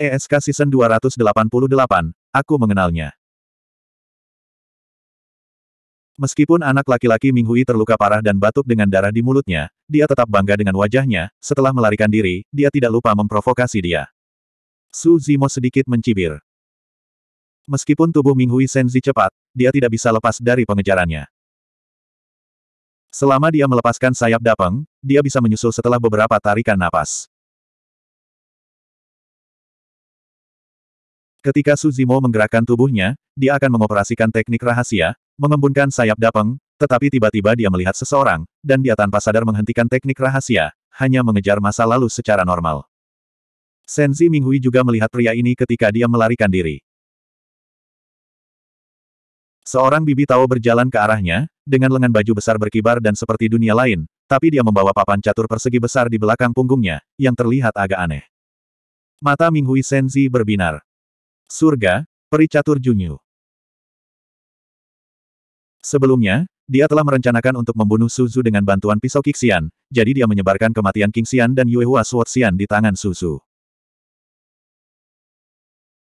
ESK Season 288, aku mengenalnya. Meskipun anak laki-laki Minghui terluka parah dan batuk dengan darah di mulutnya, dia tetap bangga dengan wajahnya, setelah melarikan diri, dia tidak lupa memprovokasi dia. Su Zimo sedikit mencibir. Meskipun tubuh Minghui Senzi cepat, dia tidak bisa lepas dari pengejarannya. Selama dia melepaskan sayap dapeng, dia bisa menyusul setelah beberapa tarikan napas. Ketika Suzimo menggerakkan tubuhnya, dia akan mengoperasikan teknik rahasia, mengembunkan sayap dapeng, tetapi tiba-tiba dia melihat seseorang, dan dia tanpa sadar menghentikan teknik rahasia, hanya mengejar masa lalu secara normal. Senzi Minghui juga melihat pria ini ketika dia melarikan diri. Seorang bibi Tao berjalan ke arahnya, dengan lengan baju besar berkibar dan seperti dunia lain, tapi dia membawa papan catur persegi besar di belakang punggungnya, yang terlihat agak aneh. Mata Minghui Senzi berbinar. Surga, Pericatur Junyu. Sebelumnya, dia telah merencanakan untuk membunuh Suzu dengan bantuan pisau Kixian, jadi dia menyebarkan kematian Kingxian dan Yuehua Sword di tangan Suzu.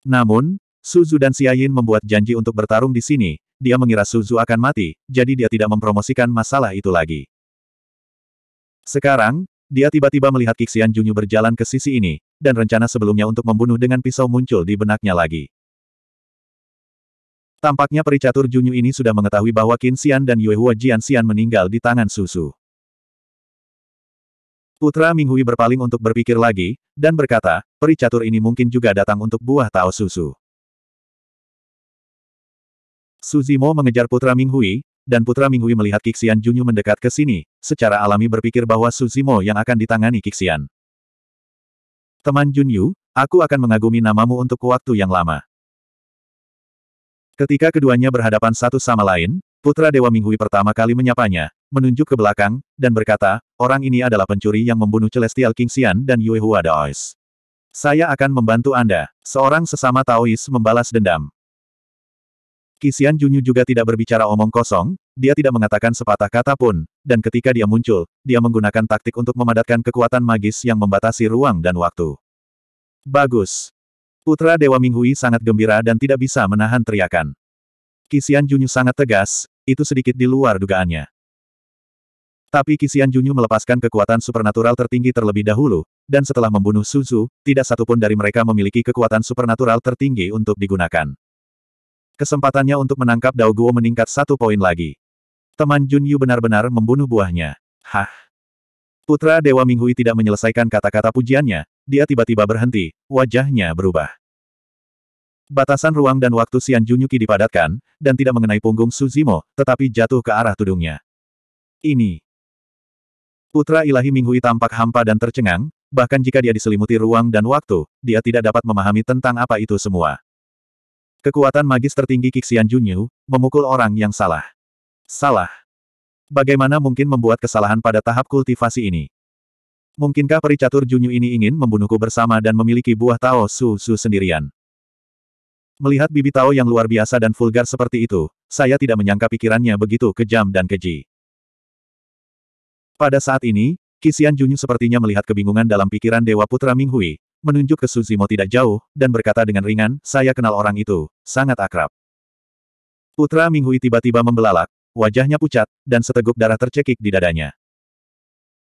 Namun, Suzu dan Siayin membuat janji untuk bertarung di sini, dia mengira Suzu akan mati, jadi dia tidak mempromosikan masalah itu lagi. Sekarang, dia tiba-tiba melihat Kixian Junyu berjalan ke sisi ini, dan rencana sebelumnya untuk membunuh dengan pisau muncul di benaknya lagi. Tampaknya pericatur Junyu ini sudah mengetahui bahwa Qin Xian dan Yue Hua Jian Xian meninggal di tangan Susu. Putra Minghui berpaling untuk berpikir lagi, dan berkata, pericatur ini mungkin juga datang untuk buah Tao Susu. Suzimo mengejar Putra Minghui, dan Putra Minghui melihat Kixian Junyu mendekat ke sini, secara alami berpikir bahwa Suzimo yang akan ditangani Kixian. Teman Junyu, aku akan mengagumi namamu untuk waktu yang lama. Ketika keduanya berhadapan satu sama lain, Putra Dewa Minghui pertama kali menyapanya, menunjuk ke belakang, dan berkata, orang ini adalah pencuri yang membunuh Celestial Kixian dan Yuehua Daois. Saya akan membantu Anda. Seorang sesama Taois membalas dendam. Kisian Junyu juga tidak berbicara omong kosong, dia tidak mengatakan sepatah kata pun, dan ketika dia muncul, dia menggunakan taktik untuk memadatkan kekuatan magis yang membatasi ruang dan waktu. Bagus. Putra Dewa Minghui sangat gembira dan tidak bisa menahan teriakan. Kisian Junyu sangat tegas, itu sedikit di luar dugaannya. Tapi Kisian Junyu melepaskan kekuatan supernatural tertinggi terlebih dahulu, dan setelah membunuh Suzu, tidak satupun dari mereka memiliki kekuatan supernatural tertinggi untuk digunakan. Kesempatannya untuk menangkap Dao Guo meningkat satu poin lagi. Teman Jun Yu benar-benar membunuh buahnya. Hah? Putra Dewa Minghui tidak menyelesaikan kata-kata pujiannya, dia tiba-tiba berhenti, wajahnya berubah. Batasan ruang dan waktu Sian Junyuki dipadatkan, dan tidak mengenai punggung Suzimo, tetapi jatuh ke arah tudungnya. Ini. Putra Ilahi Minghui tampak hampa dan tercengang, bahkan jika dia diselimuti ruang dan waktu, dia tidak dapat memahami tentang apa itu semua. Kekuatan magis tertinggi Kixian Junyu, memukul orang yang salah. Salah. Bagaimana mungkin membuat kesalahan pada tahap kultivasi ini? Mungkinkah pericatur Junyu ini ingin membunuhku bersama dan memiliki buah Tao Su Su sendirian? Melihat bibi Tao yang luar biasa dan vulgar seperti itu, saya tidak menyangka pikirannya begitu kejam dan keji. Pada saat ini, Kisian Junyu sepertinya melihat kebingungan dalam pikiran Dewa Putra Minghui, menunjuk ke Suzimo tidak jauh, dan berkata dengan ringan, saya kenal orang itu, sangat akrab. Putra Minghui tiba-tiba membelalak, wajahnya pucat, dan seteguk darah tercekik di dadanya.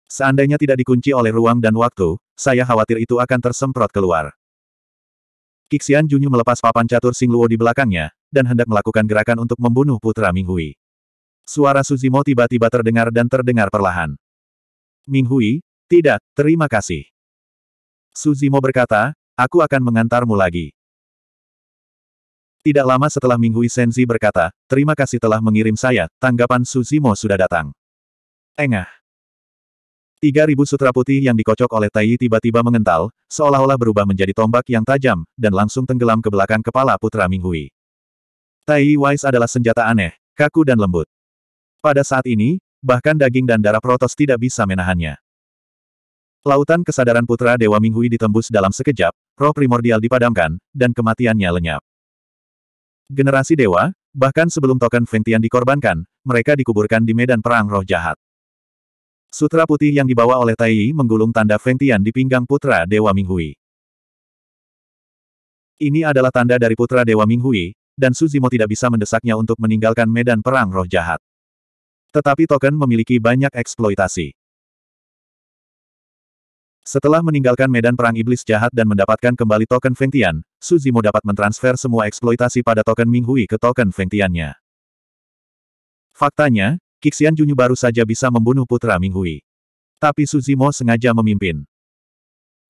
Seandainya tidak dikunci oleh ruang dan waktu, saya khawatir itu akan tersemprot keluar. Kixian Junyu melepas papan catur Singluo di belakangnya, dan hendak melakukan gerakan untuk membunuh Putra Minghui. Suara Suzimo tiba-tiba terdengar dan terdengar perlahan. Minghui, tidak, terima kasih. Suzimo berkata, aku akan mengantarmu lagi. Tidak lama setelah Minghui Senzi berkata, terima kasih telah mengirim saya, tanggapan Suzimo sudah datang. Engah. Tiga ribu sutra putih yang dikocok oleh Tai tiba-tiba mengental, seolah-olah berubah menjadi tombak yang tajam, dan langsung tenggelam ke belakang kepala putra Minghui. Tai Wise adalah senjata aneh, kaku dan lembut. Pada saat ini, bahkan daging dan darah Protos tidak bisa menahannya. Lautan kesadaran putra Dewa Minghui ditembus dalam sekejap, roh primordial dipadamkan, dan kematiannya lenyap. Generasi dewa, bahkan sebelum token Fengtian dikorbankan, mereka dikuburkan di medan perang roh jahat. Sutra putih yang dibawa oleh Tai Yi menggulung tanda Fengtian di pinggang putra Dewa Minghui. Ini adalah tanda dari putra Dewa Minghui, dan Suzimo tidak bisa mendesaknya untuk meninggalkan medan perang roh jahat. Tetapi token memiliki banyak eksploitasi. Setelah meninggalkan medan perang iblis jahat dan mendapatkan kembali token Feng Tian, Su Zimo dapat mentransfer semua eksploitasi pada token Ming Hui ke token Feng Tiannya. Faktanya, Kixian Junyu baru saja bisa membunuh putra Ming Hui. Tapi Su Zimo sengaja memimpin.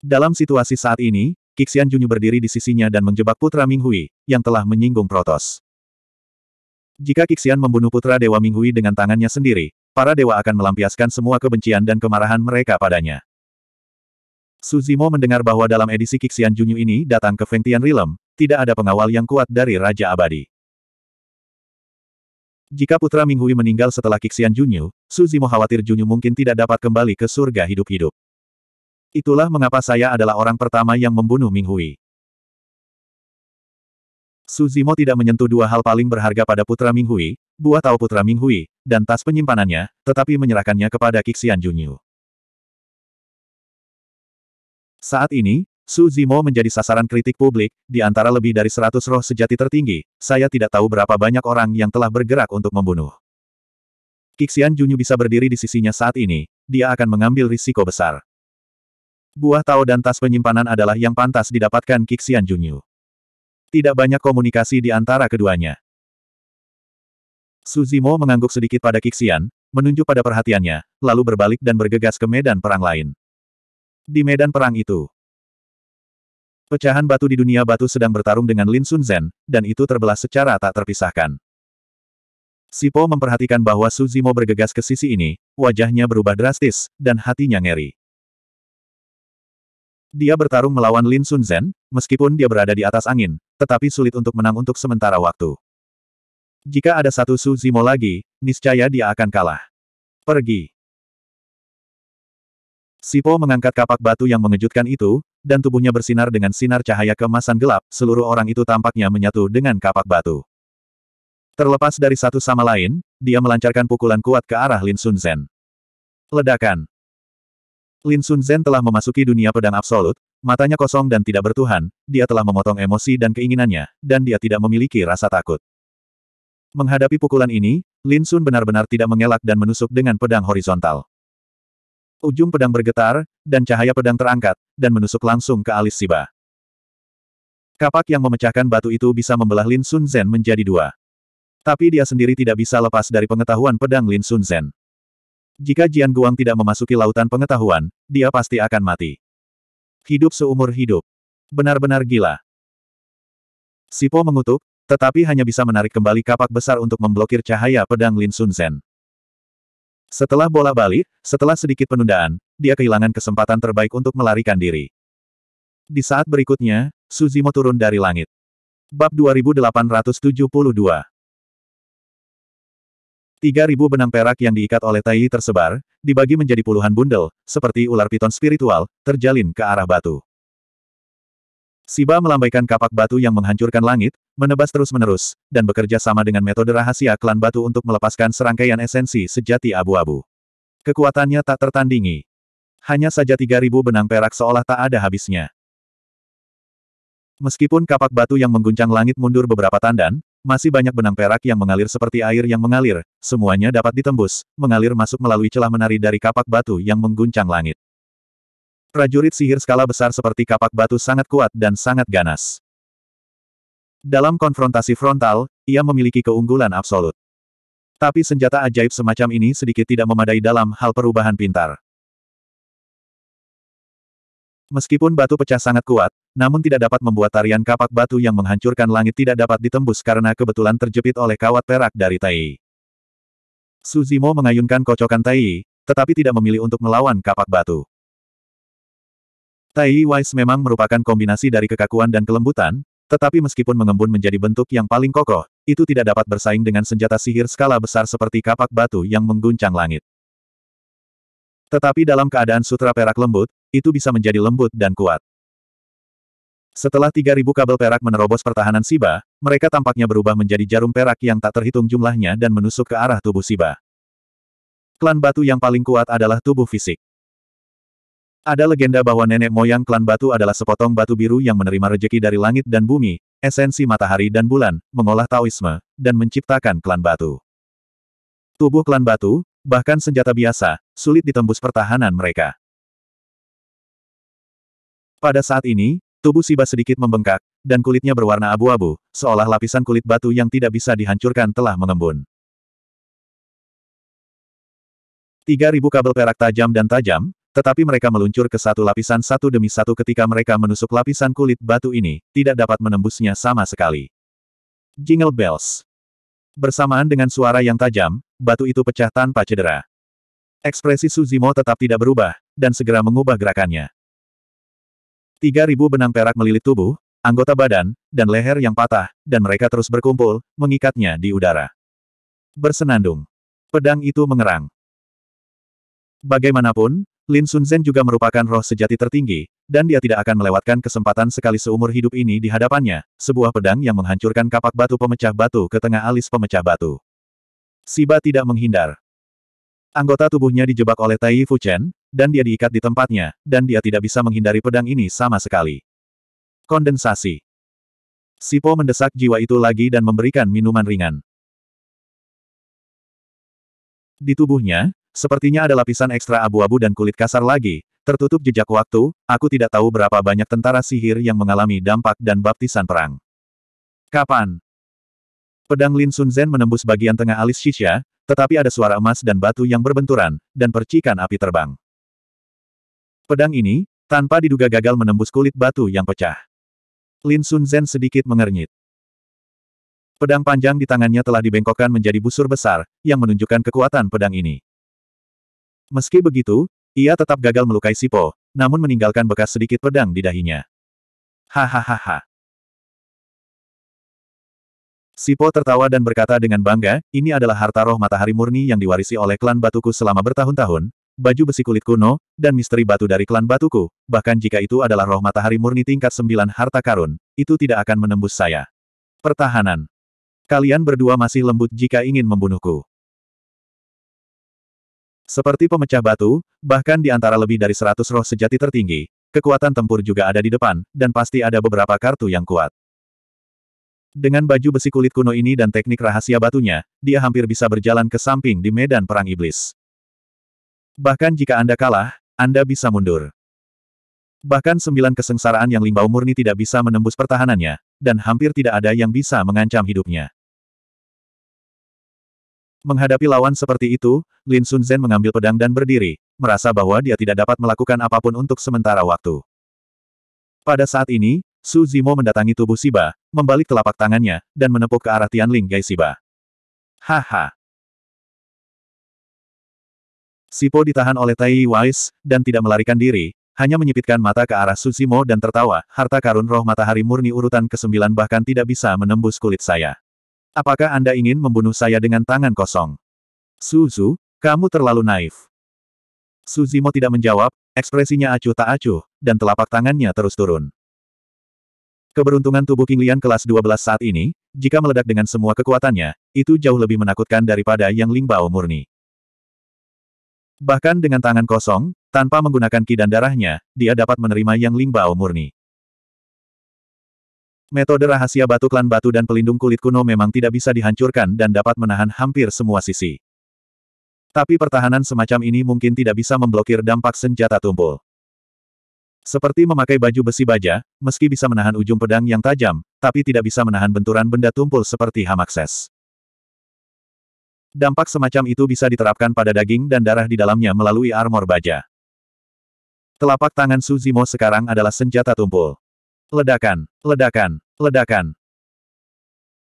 Dalam situasi saat ini, Kixian Junyu berdiri di sisinya dan menjebak putra Ming Hui, yang telah menyinggung Protos. Jika Kixian membunuh putra Dewa Ming Hui dengan tangannya sendiri, para dewa akan melampiaskan semua kebencian dan kemarahan mereka padanya. Suzimo mendengar bahwa dalam edisi Kixian Junyu ini datang ke Feng Tian Realm, tidak ada pengawal yang kuat dari Raja Abadi. Jika putra Minghui meninggal setelah Kixian Junyu, Suzimo khawatir Junyu mungkin tidak dapat kembali ke surga hidup-hidup. Itulah mengapa saya adalah orang pertama yang membunuh Minghui. Suzimo tidak menyentuh dua hal paling berharga pada putra Minghui, buah tahu putra Minghui, dan tas penyimpanannya, tetapi menyerahkannya kepada Kixian Junyu. Saat ini, Su Zimo menjadi sasaran kritik publik, di antara lebih dari 100 roh sejati tertinggi, saya tidak tahu berapa banyak orang yang telah bergerak untuk membunuh. Kixian Junyu bisa berdiri di sisinya saat ini, dia akan mengambil risiko besar. Buah tao dan tas penyimpanan adalah yang pantas didapatkan Kixian Junyu. Tidak banyak komunikasi di antara keduanya. Suzimo mengangguk sedikit pada Kixian, menunjuk pada perhatiannya, lalu berbalik dan bergegas ke medan perang lain di medan perang itu. Pecahan batu di dunia batu sedang bertarung dengan Lin Sun Zhen, dan itu terbelah secara tak terpisahkan. Sipo memperhatikan bahwa Suzimo bergegas ke sisi ini, wajahnya berubah drastis, dan hatinya ngeri. Dia bertarung melawan Lin Sun Zhen, meskipun dia berada di atas angin, tetapi sulit untuk menang untuk sementara waktu. Jika ada satu Suzimo lagi, niscaya dia akan kalah. Pergi. Sipo mengangkat kapak batu yang mengejutkan itu, dan tubuhnya bersinar dengan sinar cahaya kemasan gelap, seluruh orang itu tampaknya menyatu dengan kapak batu. Terlepas dari satu sama lain, dia melancarkan pukulan kuat ke arah Lin Sun Zhen. Ledakan. Lin Sun Zhen telah memasuki dunia pedang absolut, matanya kosong dan tidak bertuhan, dia telah memotong emosi dan keinginannya, dan dia tidak memiliki rasa takut. Menghadapi pukulan ini, Lin Sun benar-benar tidak mengelak dan menusuk dengan pedang horizontal. Ujung pedang bergetar, dan cahaya pedang terangkat, dan menusuk langsung ke alis Siba. Kapak yang memecahkan batu itu bisa membelah Lin Sun Zhen menjadi dua. Tapi dia sendiri tidak bisa lepas dari pengetahuan pedang Lin Sun Zhen. Jika Jian Guang tidak memasuki lautan pengetahuan, dia pasti akan mati. Hidup seumur hidup. Benar-benar gila. Sipo mengutuk, tetapi hanya bisa menarik kembali kapak besar untuk memblokir cahaya pedang Lin Sun Zhen. Setelah bola balik, setelah sedikit penundaan, dia kehilangan kesempatan terbaik untuk melarikan diri. Di saat berikutnya, Suzimo turun dari langit. Bab 2872 ribu benang perak yang diikat oleh Tai tersebar, dibagi menjadi puluhan bundel, seperti ular piton spiritual, terjalin ke arah batu. Siba melambaikan kapak batu yang menghancurkan langit, menebas terus-menerus, dan bekerja sama dengan metode rahasia klan batu untuk melepaskan serangkaian esensi sejati abu-abu. Kekuatannya tak tertandingi. Hanya saja 3000 benang perak seolah tak ada habisnya. Meskipun kapak batu yang mengguncang langit mundur beberapa tandan, masih banyak benang perak yang mengalir seperti air yang mengalir, semuanya dapat ditembus, mengalir masuk melalui celah menari dari kapak batu yang mengguncang langit. Prajurit sihir skala besar seperti kapak batu sangat kuat dan sangat ganas. Dalam konfrontasi frontal, ia memiliki keunggulan absolut. Tapi senjata ajaib semacam ini sedikit tidak memadai dalam hal perubahan pintar. Meskipun batu pecah sangat kuat, namun tidak dapat membuat tarian kapak batu yang menghancurkan langit tidak dapat ditembus karena kebetulan terjepit oleh kawat perak dari Tai. Suzimo mengayunkan kocokan Tai, tetapi tidak memilih untuk melawan kapak batu. Tai Wise memang merupakan kombinasi dari kekakuan dan kelembutan, tetapi meskipun mengembun menjadi bentuk yang paling kokoh, itu tidak dapat bersaing dengan senjata sihir skala besar seperti kapak batu yang mengguncang langit. Tetapi dalam keadaan sutra perak lembut, itu bisa menjadi lembut dan kuat. Setelah 3.000 kabel perak menerobos pertahanan Siba, mereka tampaknya berubah menjadi jarum perak yang tak terhitung jumlahnya dan menusuk ke arah tubuh Siba. Klan batu yang paling kuat adalah tubuh fisik. Ada legenda bahwa nenek moyang klan batu adalah sepotong batu biru yang menerima rejeki dari langit dan bumi, esensi matahari dan bulan, mengolah Taoisme, dan menciptakan klan batu. Tubuh klan batu, bahkan senjata biasa, sulit ditembus pertahanan mereka. Pada saat ini, tubuh Siba sedikit membengkak, dan kulitnya berwarna abu-abu, seolah lapisan kulit batu yang tidak bisa dihancurkan telah mengembun. 3.000 kabel perak tajam dan tajam, tetapi mereka meluncur ke satu lapisan satu demi satu ketika mereka menusuk lapisan kulit batu ini, tidak dapat menembusnya sama sekali. Jingle bells. Bersamaan dengan suara yang tajam, batu itu pecah tanpa cedera. Ekspresi Suzimo tetap tidak berubah, dan segera mengubah gerakannya. 3.000 benang perak melilit tubuh, anggota badan, dan leher yang patah, dan mereka terus berkumpul, mengikatnya di udara. Bersenandung. Pedang itu mengerang. Bagaimanapun, Lin Sun Zhen juga merupakan roh sejati tertinggi, dan dia tidak akan melewatkan kesempatan sekali seumur hidup ini di hadapannya, sebuah pedang yang menghancurkan kapak batu pemecah batu ke tengah alis pemecah batu. Siba tidak menghindar. Anggota tubuhnya dijebak oleh Tai Chen, dan dia diikat di tempatnya, dan dia tidak bisa menghindari pedang ini sama sekali. Kondensasi Sipo mendesak jiwa itu lagi dan memberikan minuman ringan. Di tubuhnya, Sepertinya ada lapisan ekstra abu-abu dan kulit kasar lagi, tertutup jejak waktu, aku tidak tahu berapa banyak tentara sihir yang mengalami dampak dan baptisan perang. Kapan? Pedang Lin Sun Zen menembus bagian tengah alis Shisha, tetapi ada suara emas dan batu yang berbenturan, dan percikan api terbang. Pedang ini, tanpa diduga gagal menembus kulit batu yang pecah. Lin Sun Zen sedikit mengernyit. Pedang panjang di tangannya telah dibengkokkan menjadi busur besar, yang menunjukkan kekuatan pedang ini. Meski begitu, ia tetap gagal melukai Sipo, namun meninggalkan bekas sedikit pedang di dahinya. Hahaha. Sipo tertawa dan berkata dengan bangga, ini adalah harta roh matahari murni yang diwarisi oleh klan batuku selama bertahun-tahun, baju besi kulit kuno, dan misteri batu dari klan batuku, bahkan jika itu adalah roh matahari murni tingkat sembilan harta karun, itu tidak akan menembus saya. Pertahanan. Kalian berdua masih lembut jika ingin membunuhku. Seperti pemecah batu, bahkan di antara lebih dari seratus roh sejati tertinggi, kekuatan tempur juga ada di depan, dan pasti ada beberapa kartu yang kuat. Dengan baju besi kulit kuno ini dan teknik rahasia batunya, dia hampir bisa berjalan ke samping di medan perang iblis. Bahkan jika Anda kalah, Anda bisa mundur. Bahkan sembilan kesengsaraan yang limbau murni tidak bisa menembus pertahanannya, dan hampir tidak ada yang bisa mengancam hidupnya. Menghadapi lawan seperti itu, Lin Sun Sunzen mengambil pedang dan berdiri, merasa bahwa dia tidak dapat melakukan apapun untuk sementara waktu. Pada saat ini, Su Zimo mendatangi tubuh Siba, membalik telapak tangannya, dan menepuk ke arah Tianling Gai Siba. Haha. Sipo ditahan oleh Tai Wise, dan tidak melarikan diri, hanya menyipitkan mata ke arah Su Zimo dan tertawa, harta karun roh matahari murni urutan ke-9 bahkan tidak bisa menembus kulit saya. Apakah Anda ingin membunuh saya dengan tangan kosong? Suzu, kamu terlalu naif. Suzimo tidak menjawab, ekspresinya acuh tak acuh, dan telapak tangannya terus turun. Keberuntungan tubuh King Lian kelas 12 saat ini, jika meledak dengan semua kekuatannya, itu jauh lebih menakutkan daripada yang Ling Bao murni. Bahkan dengan tangan kosong, tanpa menggunakan ki dan darahnya, dia dapat menerima yang Ling Bao murni. Metode rahasia batu klan batu dan pelindung kulit kuno memang tidak bisa dihancurkan dan dapat menahan hampir semua sisi. Tapi pertahanan semacam ini mungkin tidak bisa memblokir dampak senjata tumpul. Seperti memakai baju besi baja, meski bisa menahan ujung pedang yang tajam, tapi tidak bisa menahan benturan benda tumpul seperti hamakses. Dampak semacam itu bisa diterapkan pada daging dan darah di dalamnya melalui armor baja. Telapak tangan Suzimo sekarang adalah senjata tumpul. Ledakan, ledakan, ledakan.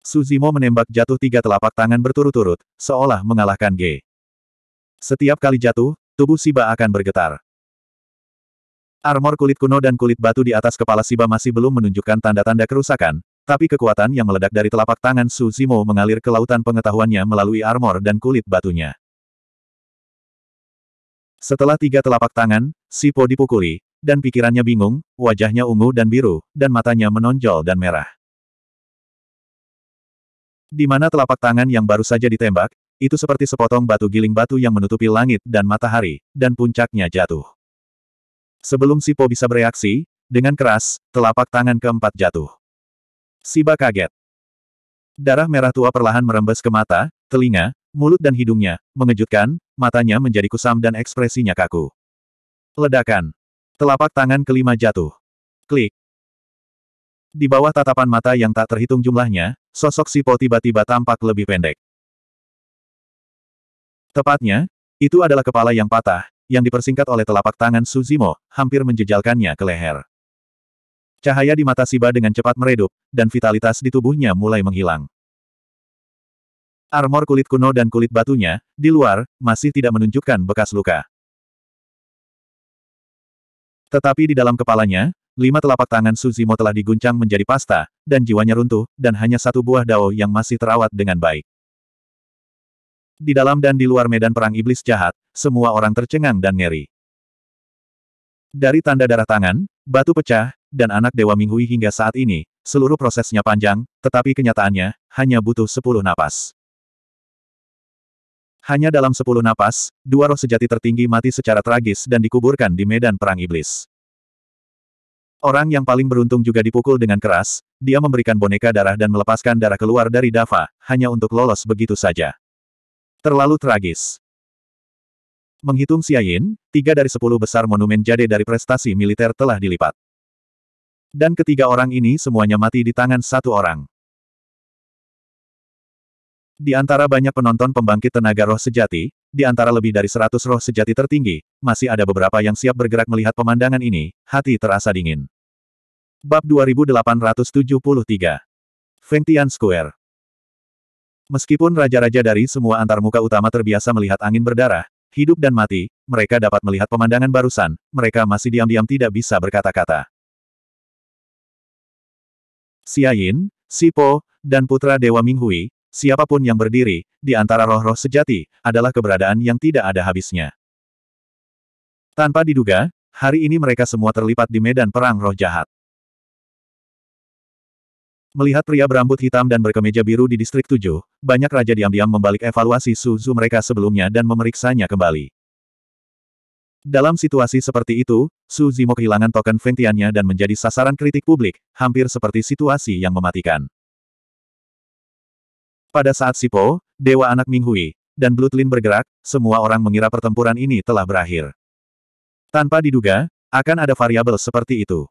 Suzimo menembak jatuh tiga telapak tangan berturut-turut, seolah mengalahkan G. Setiap kali jatuh, tubuh Siba akan bergetar. Armor kulit kuno dan kulit batu di atas kepala Siba masih belum menunjukkan tanda-tanda kerusakan, tapi kekuatan yang meledak dari telapak tangan Suzimo mengalir ke lautan pengetahuannya melalui armor dan kulit batunya. Setelah tiga telapak tangan, Sipo dipukuli, dan pikirannya bingung, wajahnya ungu dan biru, dan matanya menonjol dan merah. Di mana telapak tangan yang baru saja ditembak, itu seperti sepotong batu giling batu yang menutupi langit dan matahari, dan puncaknya jatuh. Sebelum Sipo bisa bereaksi, dengan keras, telapak tangan keempat jatuh. Siba kaget. Darah merah tua perlahan merembes ke mata, telinga, mulut dan hidungnya, mengejutkan, matanya menjadi kusam dan ekspresinya kaku. Ledakan. Telapak tangan kelima jatuh. Klik. Di bawah tatapan mata yang tak terhitung jumlahnya, sosok Sipo tiba-tiba tampak lebih pendek. Tepatnya, itu adalah kepala yang patah, yang dipersingkat oleh telapak tangan Suzimo, hampir menjejalkannya ke leher. Cahaya di mata Siba dengan cepat meredup, dan vitalitas di tubuhnya mulai menghilang. Armor kulit kuno dan kulit batunya, di luar, masih tidak menunjukkan bekas luka. Tetapi di dalam kepalanya, lima telapak tangan Suzimo telah diguncang menjadi pasta, dan jiwanya runtuh, dan hanya satu buah dao yang masih terawat dengan baik. Di dalam dan di luar medan perang iblis jahat, semua orang tercengang dan ngeri. Dari tanda darah tangan, batu pecah, dan anak Dewa Minghui hingga saat ini, seluruh prosesnya panjang, tetapi kenyataannya, hanya butuh sepuluh napas. Hanya dalam sepuluh napas, dua roh sejati tertinggi mati secara tragis dan dikuburkan di medan perang iblis. Orang yang paling beruntung juga dipukul dengan keras, dia memberikan boneka darah dan melepaskan darah keluar dari Dava, hanya untuk lolos begitu saja. Terlalu tragis. Menghitung Siayin, tiga dari sepuluh besar monumen jade dari prestasi militer telah dilipat. Dan ketiga orang ini semuanya mati di tangan satu orang. Di antara banyak penonton pembangkit tenaga roh sejati, di antara lebih dari seratus roh sejati tertinggi, masih ada beberapa yang siap bergerak melihat pemandangan ini, hati terasa dingin. Bab 2873 Fengtian Square Meskipun raja-raja dari semua antarmuka utama terbiasa melihat angin berdarah, hidup dan mati, mereka dapat melihat pemandangan barusan, mereka masih diam-diam tidak bisa berkata-kata. Yin, Sipo, dan putra Dewa Minghui, Siapapun yang berdiri, di antara roh-roh sejati, adalah keberadaan yang tidak ada habisnya. Tanpa diduga, hari ini mereka semua terlipat di medan perang roh jahat. Melihat pria berambut hitam dan berkemeja biru di Distrik tujuh, banyak raja diam-diam membalik evaluasi Suzu mereka sebelumnya dan memeriksanya kembali. Dalam situasi seperti itu, Su Zimo kehilangan token Fengtiannya dan menjadi sasaran kritik publik, hampir seperti situasi yang mematikan. Pada saat Sipo, Dewa Anak Minghui, dan Blutlin bergerak, semua orang mengira pertempuran ini telah berakhir. Tanpa diduga, akan ada variabel seperti itu.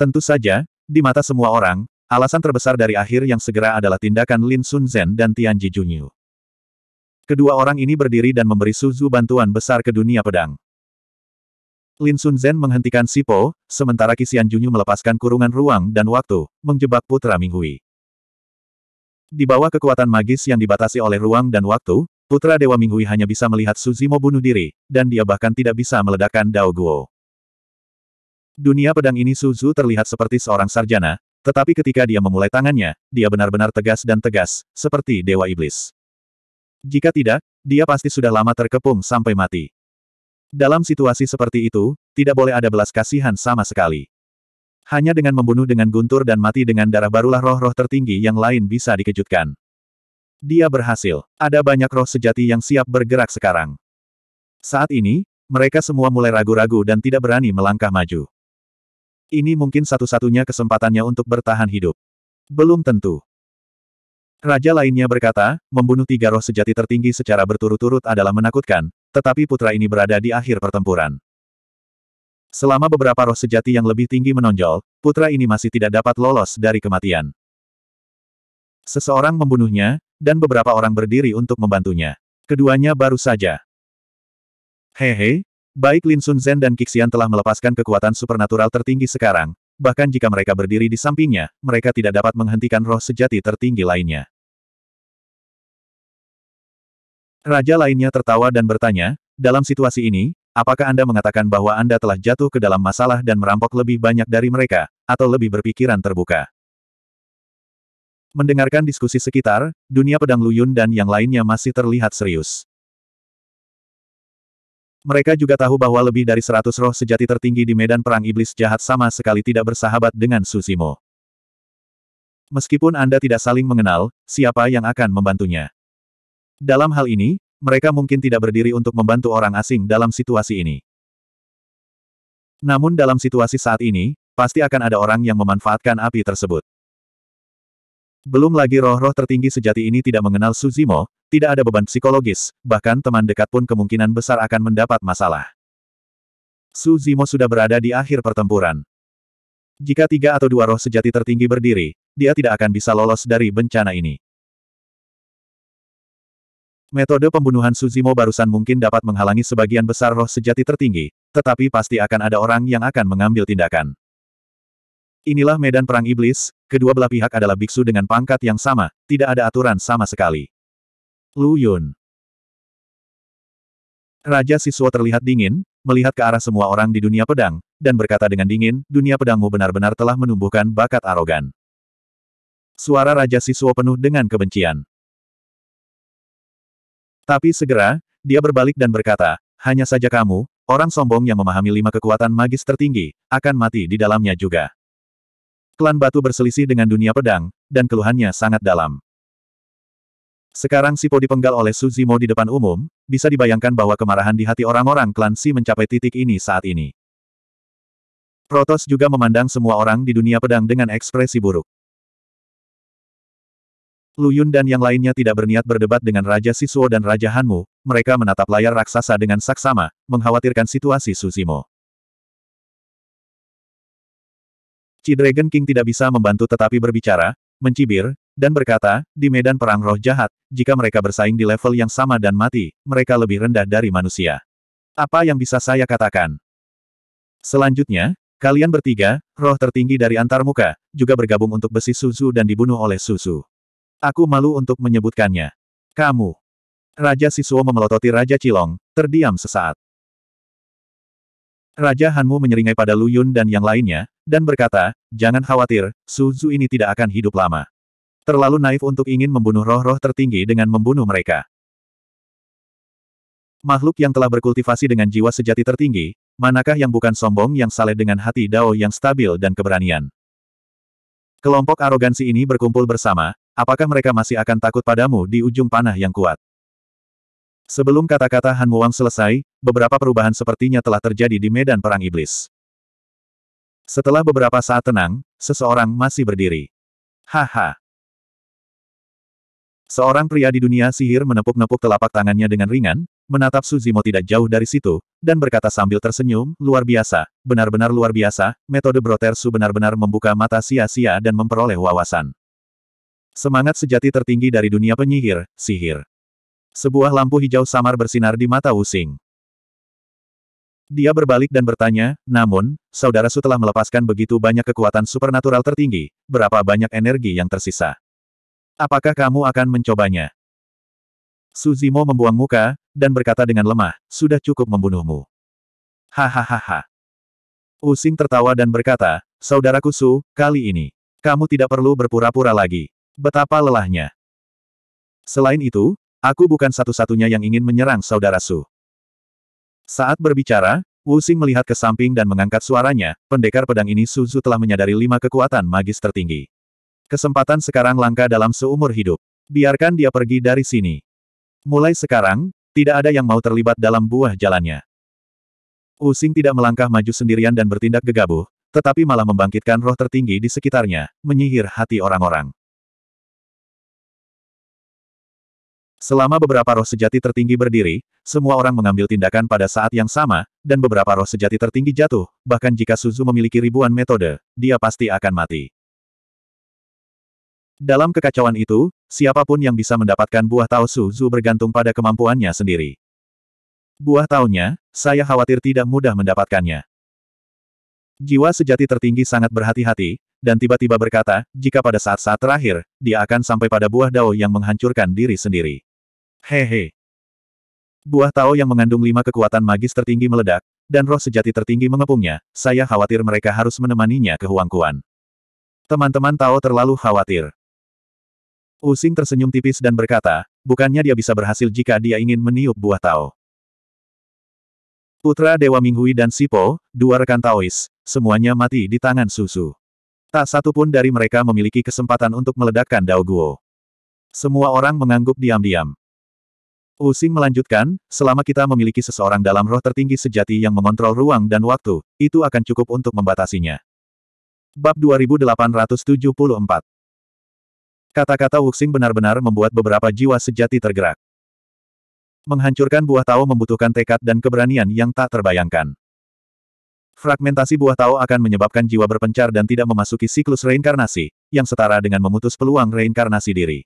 Tentu saja, di mata semua orang, alasan terbesar dari akhir yang segera adalah tindakan Lin Sun Zhen dan Tian Ji Junyu. Kedua orang ini berdiri dan memberi Suzu bantuan besar ke dunia pedang. Lin Sun Zhen menghentikan Sipo, sementara Kisian Junyu melepaskan kurungan ruang dan waktu, menjebak Putra Minghui. Di bawah kekuatan magis yang dibatasi oleh ruang dan waktu, Putra Dewa Minghui hanya bisa melihat Suzimo bunuh diri, dan dia bahkan tidak bisa meledakkan Dao Guo. Dunia pedang ini Suzu terlihat seperti seorang sarjana, tetapi ketika dia memulai tangannya, dia benar-benar tegas dan tegas, seperti Dewa Iblis. Jika tidak, dia pasti sudah lama terkepung sampai mati. Dalam situasi seperti itu, tidak boleh ada belas kasihan sama sekali. Hanya dengan membunuh dengan guntur dan mati dengan darah barulah roh-roh tertinggi yang lain bisa dikejutkan. Dia berhasil. Ada banyak roh sejati yang siap bergerak sekarang. Saat ini, mereka semua mulai ragu-ragu dan tidak berani melangkah maju. Ini mungkin satu-satunya kesempatannya untuk bertahan hidup. Belum tentu. Raja lainnya berkata, membunuh tiga roh sejati tertinggi secara berturut-turut adalah menakutkan, tetapi putra ini berada di akhir pertempuran. Selama beberapa roh sejati yang lebih tinggi menonjol, putra ini masih tidak dapat lolos dari kematian. Seseorang membunuhnya, dan beberapa orang berdiri untuk membantunya. Keduanya baru saja. Hehe, baik Lin Sun Zhen dan Kixian telah melepaskan kekuatan supernatural tertinggi sekarang, bahkan jika mereka berdiri di sampingnya, mereka tidak dapat menghentikan roh sejati tertinggi lainnya. Raja lainnya tertawa dan bertanya, dalam situasi ini, Apakah Anda mengatakan bahwa Anda telah jatuh ke dalam masalah dan merampok lebih banyak dari mereka, atau lebih berpikiran terbuka? Mendengarkan diskusi sekitar, dunia pedang Luyun dan yang lainnya masih terlihat serius. Mereka juga tahu bahwa lebih dari seratus roh sejati tertinggi di medan perang iblis jahat sama sekali tidak bersahabat dengan Susimo. Meskipun Anda tidak saling mengenal, siapa yang akan membantunya? Dalam hal ini, mereka mungkin tidak berdiri untuk membantu orang asing dalam situasi ini. Namun dalam situasi saat ini, pasti akan ada orang yang memanfaatkan api tersebut. Belum lagi roh-roh tertinggi sejati ini tidak mengenal Suzimo, tidak ada beban psikologis, bahkan teman dekat pun kemungkinan besar akan mendapat masalah. Suzimo sudah berada di akhir pertempuran. Jika tiga atau dua roh sejati tertinggi berdiri, dia tidak akan bisa lolos dari bencana ini. Metode pembunuhan Suzimo barusan mungkin dapat menghalangi sebagian besar roh sejati tertinggi, tetapi pasti akan ada orang yang akan mengambil tindakan. Inilah medan perang iblis, kedua belah pihak adalah biksu dengan pangkat yang sama, tidak ada aturan sama sekali. Lu Yun Raja Siswa terlihat dingin, melihat ke arah semua orang di dunia pedang, dan berkata dengan dingin, dunia pedangmu benar-benar telah menumbuhkan bakat arogan. Suara Raja Siswa penuh dengan kebencian. Tapi segera, dia berbalik dan berkata, hanya saja kamu, orang sombong yang memahami lima kekuatan magis tertinggi, akan mati di dalamnya juga. Klan Batu berselisih dengan dunia pedang, dan keluhannya sangat dalam. Sekarang Sipo dipenggal oleh Suzimo di depan umum, bisa dibayangkan bahwa kemarahan di hati orang-orang klan Si mencapai titik ini saat ini. Protos juga memandang semua orang di dunia pedang dengan ekspresi buruk. Lu Yun dan yang lainnya tidak berniat berdebat dengan Raja Sisuo dan Raja Hanmu, mereka menatap layar raksasa dengan saksama, mengkhawatirkan situasi Suzimo. Chi Dragon King tidak bisa membantu tetapi berbicara, mencibir, dan berkata, di medan perang roh jahat, jika mereka bersaing di level yang sama dan mati, mereka lebih rendah dari manusia. Apa yang bisa saya katakan? Selanjutnya, kalian bertiga, roh tertinggi dari antarmuka, juga bergabung untuk besi Suzu dan dibunuh oleh Suzu. Aku malu untuk menyebutkannya. Kamu. Raja Sisuo memelototi Raja Cilong, terdiam sesaat. Raja Hanmu menyeringai pada Lu Yun dan yang lainnya, dan berkata, jangan khawatir, Suzu ini tidak akan hidup lama. Terlalu naif untuk ingin membunuh roh-roh tertinggi dengan membunuh mereka. Makhluk yang telah berkultivasi dengan jiwa sejati tertinggi, manakah yang bukan sombong yang saleh dengan hati dao yang stabil dan keberanian. Kelompok arogansi ini berkumpul bersama, Apakah mereka masih akan takut padamu di ujung panah yang kuat? Sebelum kata-kata Han Muang selesai, beberapa perubahan sepertinya telah terjadi di medan perang iblis. Setelah beberapa saat tenang, seseorang masih berdiri. Haha. Seorang pria di dunia sihir menepuk-nepuk telapak tangannya dengan ringan, menatap Suzimo tidak jauh dari situ, dan berkata sambil tersenyum, luar biasa, benar-benar luar biasa, metode Brotersu benar-benar membuka mata sia-sia dan memperoleh wawasan. Semangat sejati tertinggi dari dunia penyihir, sihir. Sebuah lampu hijau samar bersinar di mata Wusing. Dia berbalik dan bertanya, namun, saudara Su telah melepaskan begitu banyak kekuatan supernatural tertinggi, berapa banyak energi yang tersisa? Apakah kamu akan mencobanya? Suzimo membuang muka, dan berkata dengan lemah, sudah cukup membunuhmu. Hahaha. Using tertawa dan berkata, saudaraku Su, kali ini, kamu tidak perlu berpura-pura lagi betapa lelahnya. Selain itu, aku bukan satu-satunya yang ingin menyerang saudara Su. Saat berbicara, Wu Xing melihat ke samping dan mengangkat suaranya, pendekar pedang ini Su Zhu telah menyadari lima kekuatan magis tertinggi. Kesempatan sekarang langka dalam seumur hidup. Biarkan dia pergi dari sini. Mulai sekarang, tidak ada yang mau terlibat dalam buah jalannya. Using tidak melangkah maju sendirian dan bertindak gegabah, tetapi malah membangkitkan roh tertinggi di sekitarnya, menyihir hati orang-orang. Selama beberapa roh sejati tertinggi berdiri, semua orang mengambil tindakan pada saat yang sama, dan beberapa roh sejati tertinggi jatuh, bahkan jika Suzu memiliki ribuan metode, dia pasti akan mati. Dalam kekacauan itu, siapapun yang bisa mendapatkan buah tau Suzu bergantung pada kemampuannya sendiri. Buah taunya, saya khawatir tidak mudah mendapatkannya. Jiwa sejati tertinggi sangat berhati-hati, dan tiba-tiba berkata, jika pada saat-saat terakhir, dia akan sampai pada buah dao yang menghancurkan diri sendiri. Hehe. Buah Tao yang mengandung lima kekuatan magis tertinggi meledak, dan roh sejati tertinggi mengepungnya, saya khawatir mereka harus menemaninya ke Huangkuan. Teman-teman Tao terlalu khawatir. Using tersenyum tipis dan berkata, bukannya dia bisa berhasil jika dia ingin meniup buah Tao. Putra Dewa Minghui dan Sipo, dua rekan Taois, semuanya mati di tangan Susu. Tak satu pun dari mereka memiliki kesempatan untuk meledakkan Dao Guo. Semua orang mengangguk diam-diam. Using melanjutkan, selama kita memiliki seseorang dalam roh tertinggi sejati yang mengontrol ruang dan waktu, itu akan cukup untuk membatasinya. Bab 2874 Kata-kata Wuxing benar-benar membuat beberapa jiwa sejati tergerak. Menghancurkan buah tao membutuhkan tekad dan keberanian yang tak terbayangkan. Fragmentasi buah tao akan menyebabkan jiwa berpencar dan tidak memasuki siklus reinkarnasi, yang setara dengan memutus peluang reinkarnasi diri.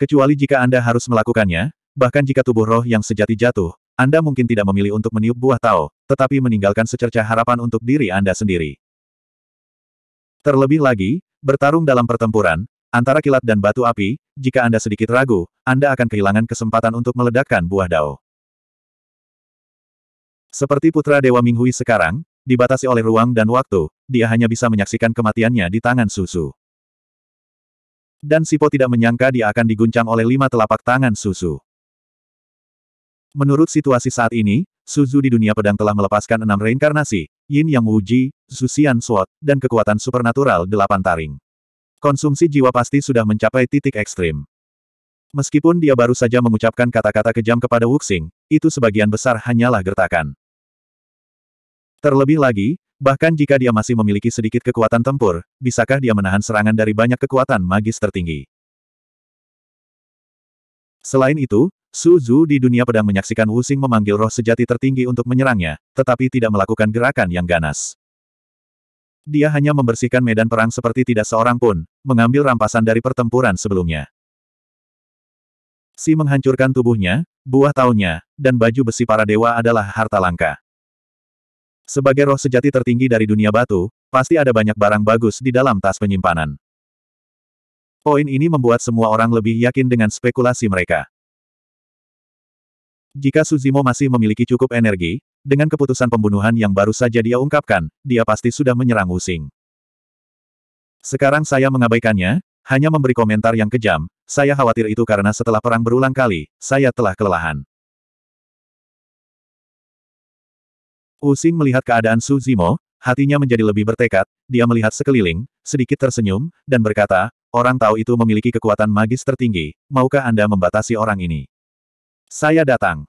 Kecuali jika Anda harus melakukannya, bahkan jika tubuh roh yang sejati jatuh, Anda mungkin tidak memilih untuk meniup buah tao, tetapi meninggalkan secerca harapan untuk diri Anda sendiri. Terlebih lagi, bertarung dalam pertempuran, antara kilat dan batu api, jika Anda sedikit ragu, Anda akan kehilangan kesempatan untuk meledakkan buah dao. Seperti putra Dewa Minghui sekarang, dibatasi oleh ruang dan waktu, dia hanya bisa menyaksikan kematiannya di tangan Susu. Dan Sipo tidak menyangka dia akan diguncang oleh lima telapak tangan Suzu. Menurut situasi saat ini, Suzu di dunia pedang telah melepaskan enam reinkarnasi, Yin Yang Wuji, Susian Sword, dan kekuatan supernatural delapan taring. Konsumsi jiwa pasti sudah mencapai titik ekstrim. Meskipun dia baru saja mengucapkan kata-kata kejam kepada Wuxing, itu sebagian besar hanyalah gertakan. Terlebih lagi, Bahkan jika dia masih memiliki sedikit kekuatan tempur, bisakah dia menahan serangan dari banyak kekuatan magis tertinggi? Selain itu, Su Zhu di dunia pedang menyaksikan Wu memanggil roh sejati tertinggi untuk menyerangnya, tetapi tidak melakukan gerakan yang ganas. Dia hanya membersihkan medan perang seperti tidak seorang pun, mengambil rampasan dari pertempuran sebelumnya. Si menghancurkan tubuhnya, buah taunya, dan baju besi para dewa adalah harta langka. Sebagai roh sejati tertinggi dari dunia batu, pasti ada banyak barang bagus di dalam tas penyimpanan. Poin ini membuat semua orang lebih yakin dengan spekulasi mereka. Jika Suzimo masih memiliki cukup energi, dengan keputusan pembunuhan yang baru saja dia ungkapkan, dia pasti sudah menyerang Wuxing. Sekarang saya mengabaikannya, hanya memberi komentar yang kejam, saya khawatir itu karena setelah perang berulang kali, saya telah kelelahan. Using melihat keadaan Su Zimo, hatinya menjadi lebih bertekad, dia melihat sekeliling, sedikit tersenyum, dan berkata, orang tahu itu memiliki kekuatan magis tertinggi, maukah Anda membatasi orang ini? Saya datang.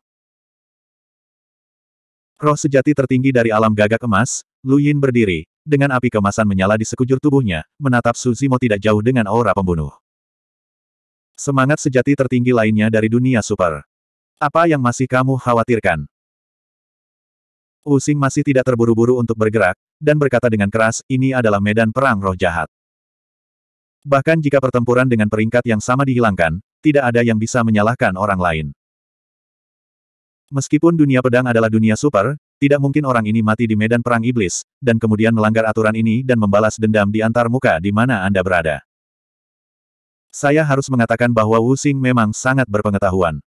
Roh sejati tertinggi dari alam gagak emas, Lu Yin berdiri, dengan api kemasan menyala di sekujur tubuhnya, menatap Su Zimo tidak jauh dengan aura pembunuh. Semangat sejati tertinggi lainnya dari dunia super. Apa yang masih kamu khawatirkan? Using masih tidak terburu-buru untuk bergerak, dan berkata dengan keras, ini adalah medan perang roh jahat. Bahkan jika pertempuran dengan peringkat yang sama dihilangkan, tidak ada yang bisa menyalahkan orang lain. Meskipun dunia pedang adalah dunia super, tidak mungkin orang ini mati di medan perang iblis, dan kemudian melanggar aturan ini dan membalas dendam di antar muka di mana Anda berada. Saya harus mengatakan bahwa Wu Xing memang sangat berpengetahuan.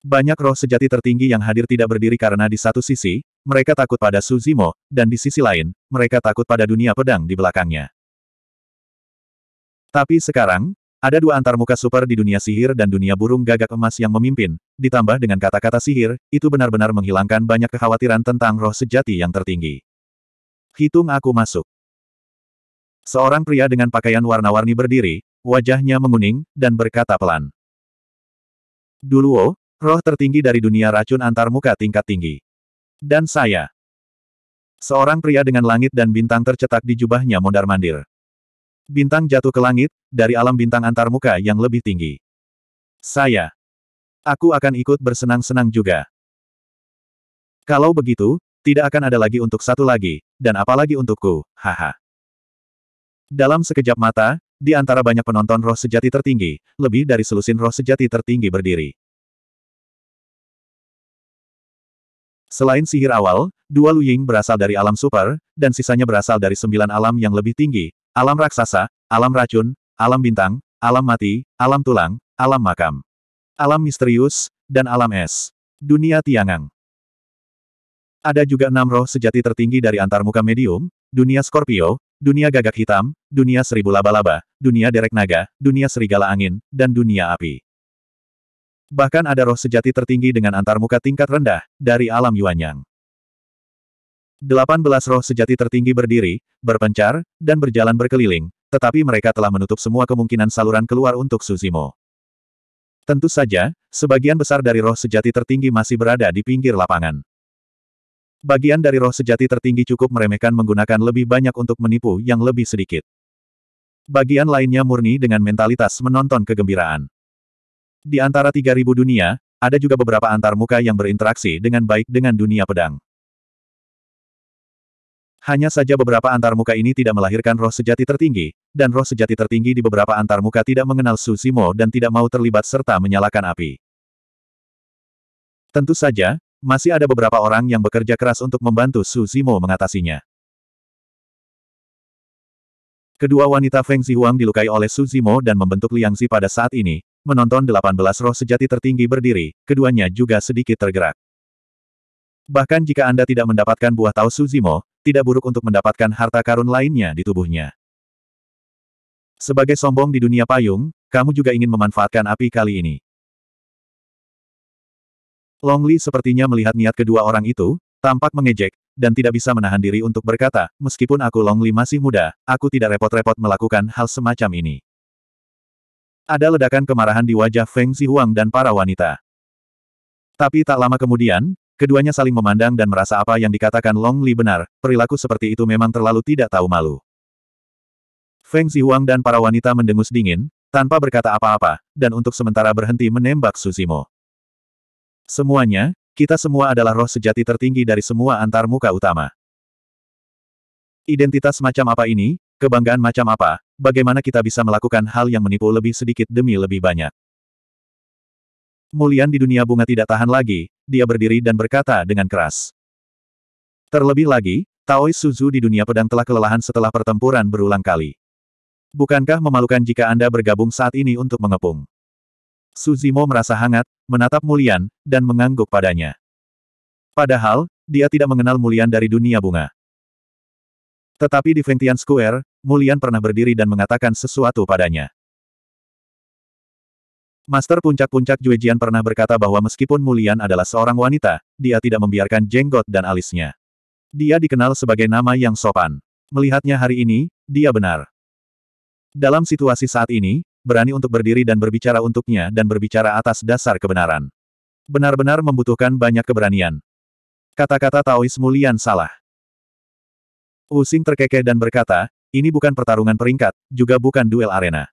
Banyak roh sejati tertinggi yang hadir tidak berdiri karena di satu sisi, mereka takut pada Suzimo, dan di sisi lain, mereka takut pada dunia pedang di belakangnya. Tapi sekarang, ada dua antarmuka super di dunia sihir dan dunia burung gagak emas yang memimpin, ditambah dengan kata-kata sihir, itu benar-benar menghilangkan banyak kekhawatiran tentang roh sejati yang tertinggi. Hitung aku masuk. Seorang pria dengan pakaian warna-warni berdiri, wajahnya menguning, dan berkata pelan. Duluo, Roh tertinggi dari dunia racun antarmuka tingkat tinggi. Dan saya. Seorang pria dengan langit dan bintang tercetak di jubahnya mondar-mandir. Bintang jatuh ke langit, dari alam bintang antarmuka yang lebih tinggi. Saya. Aku akan ikut bersenang-senang juga. Kalau begitu, tidak akan ada lagi untuk satu lagi, dan apalagi untukku, haha. Dalam sekejap mata, di antara banyak penonton roh sejati tertinggi, lebih dari selusin roh sejati tertinggi berdiri. Selain sihir awal, dua Luying berasal dari alam super, dan sisanya berasal dari sembilan alam yang lebih tinggi, alam raksasa, alam racun, alam bintang, alam mati, alam tulang, alam makam, alam misterius, dan alam es. Dunia Tiangang. Ada juga enam roh sejati tertinggi dari antarmuka medium, dunia Scorpio, dunia gagak hitam, dunia seribu laba-laba, dunia derek naga, dunia serigala angin, dan dunia api. Bahkan ada roh sejati tertinggi dengan antarmuka tingkat rendah, dari alam Yuanyang. Delapan belas roh sejati tertinggi berdiri, berpencar, dan berjalan berkeliling, tetapi mereka telah menutup semua kemungkinan saluran keluar untuk Suzimo. Tentu saja, sebagian besar dari roh sejati tertinggi masih berada di pinggir lapangan. Bagian dari roh sejati tertinggi cukup meremehkan menggunakan lebih banyak untuk menipu yang lebih sedikit. Bagian lainnya murni dengan mentalitas menonton kegembiraan. Di antara 3.000 dunia, ada juga beberapa antarmuka yang berinteraksi dengan baik dengan dunia pedang. Hanya saja beberapa antarmuka ini tidak melahirkan roh sejati tertinggi, dan roh sejati tertinggi di beberapa antarmuka tidak mengenal Susimo dan tidak mau terlibat serta menyalakan api. Tentu saja, masih ada beberapa orang yang bekerja keras untuk membantu Susimo mengatasinya. Kedua wanita Feng Zihuang dilukai oleh Suzimo dan membentuk liangzi pada saat ini, menonton 18 roh sejati tertinggi berdiri, keduanya juga sedikit tergerak. Bahkan jika Anda tidak mendapatkan buah Tao Suzimo, tidak buruk untuk mendapatkan harta karun lainnya di tubuhnya. Sebagai sombong di dunia payung, kamu juga ingin memanfaatkan api kali ini. Long Li sepertinya melihat niat kedua orang itu, tampak mengejek, dan tidak bisa menahan diri untuk berkata, meskipun aku Long Li masih muda, aku tidak repot-repot melakukan hal semacam ini. Ada ledakan kemarahan di wajah Feng Zihuang dan para wanita. Tapi tak lama kemudian, keduanya saling memandang dan merasa apa yang dikatakan Long Li benar, perilaku seperti itu memang terlalu tidak tahu malu. Feng Zihuang dan para wanita mendengus dingin, tanpa berkata apa-apa, dan untuk sementara berhenti menembak Suzimo. Semuanya, kita semua adalah roh sejati tertinggi dari semua antar muka utama. Identitas macam apa ini, kebanggaan macam apa, bagaimana kita bisa melakukan hal yang menipu lebih sedikit demi lebih banyak. Mulian di dunia bunga tidak tahan lagi, dia berdiri dan berkata dengan keras. Terlebih lagi, Taoi Suzu di dunia pedang telah kelelahan setelah pertempuran berulang kali. Bukankah memalukan jika Anda bergabung saat ini untuk mengepung? Suzimo merasa hangat, menatap Mulian, dan mengangguk padanya. Padahal, dia tidak mengenal Mulian dari dunia bunga. Tetapi di Fengtian Square, Mulian pernah berdiri dan mengatakan sesuatu padanya. Master puncak-puncak Juejian pernah berkata bahwa meskipun Mulian adalah seorang wanita, dia tidak membiarkan jenggot dan alisnya. Dia dikenal sebagai nama yang sopan. Melihatnya hari ini, dia benar. Dalam situasi saat ini, berani untuk berdiri dan berbicara untuknya dan berbicara atas dasar kebenaran. Benar-benar membutuhkan banyak keberanian. Kata-kata Taois Mulian salah. Using terkekeh dan berkata, ini bukan pertarungan peringkat, juga bukan duel arena.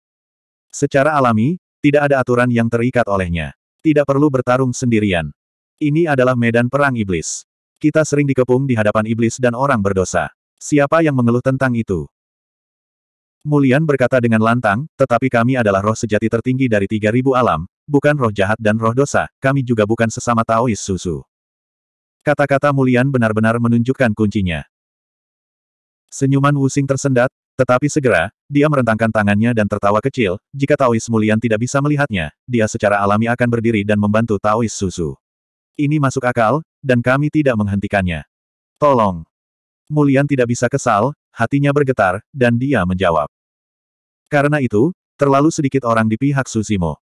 Secara alami, tidak ada aturan yang terikat olehnya. Tidak perlu bertarung sendirian. Ini adalah medan perang iblis. Kita sering dikepung di hadapan iblis dan orang berdosa. Siapa yang mengeluh tentang itu? Mulian berkata dengan lantang, tetapi kami adalah roh sejati tertinggi dari 3000 alam, bukan roh jahat dan roh dosa, kami juga bukan sesama Taois susu. Kata-kata Mulian benar-benar menunjukkan kuncinya. Senyuman Wusing tersendat, tetapi segera, dia merentangkan tangannya dan tertawa kecil, jika Taois Mulian tidak bisa melihatnya, dia secara alami akan berdiri dan membantu Taois Susu. Ini masuk akal, dan kami tidak menghentikannya. Tolong. Mulian tidak bisa kesal, hatinya bergetar, dan dia menjawab. Karena itu, terlalu sedikit orang di pihak Susimo.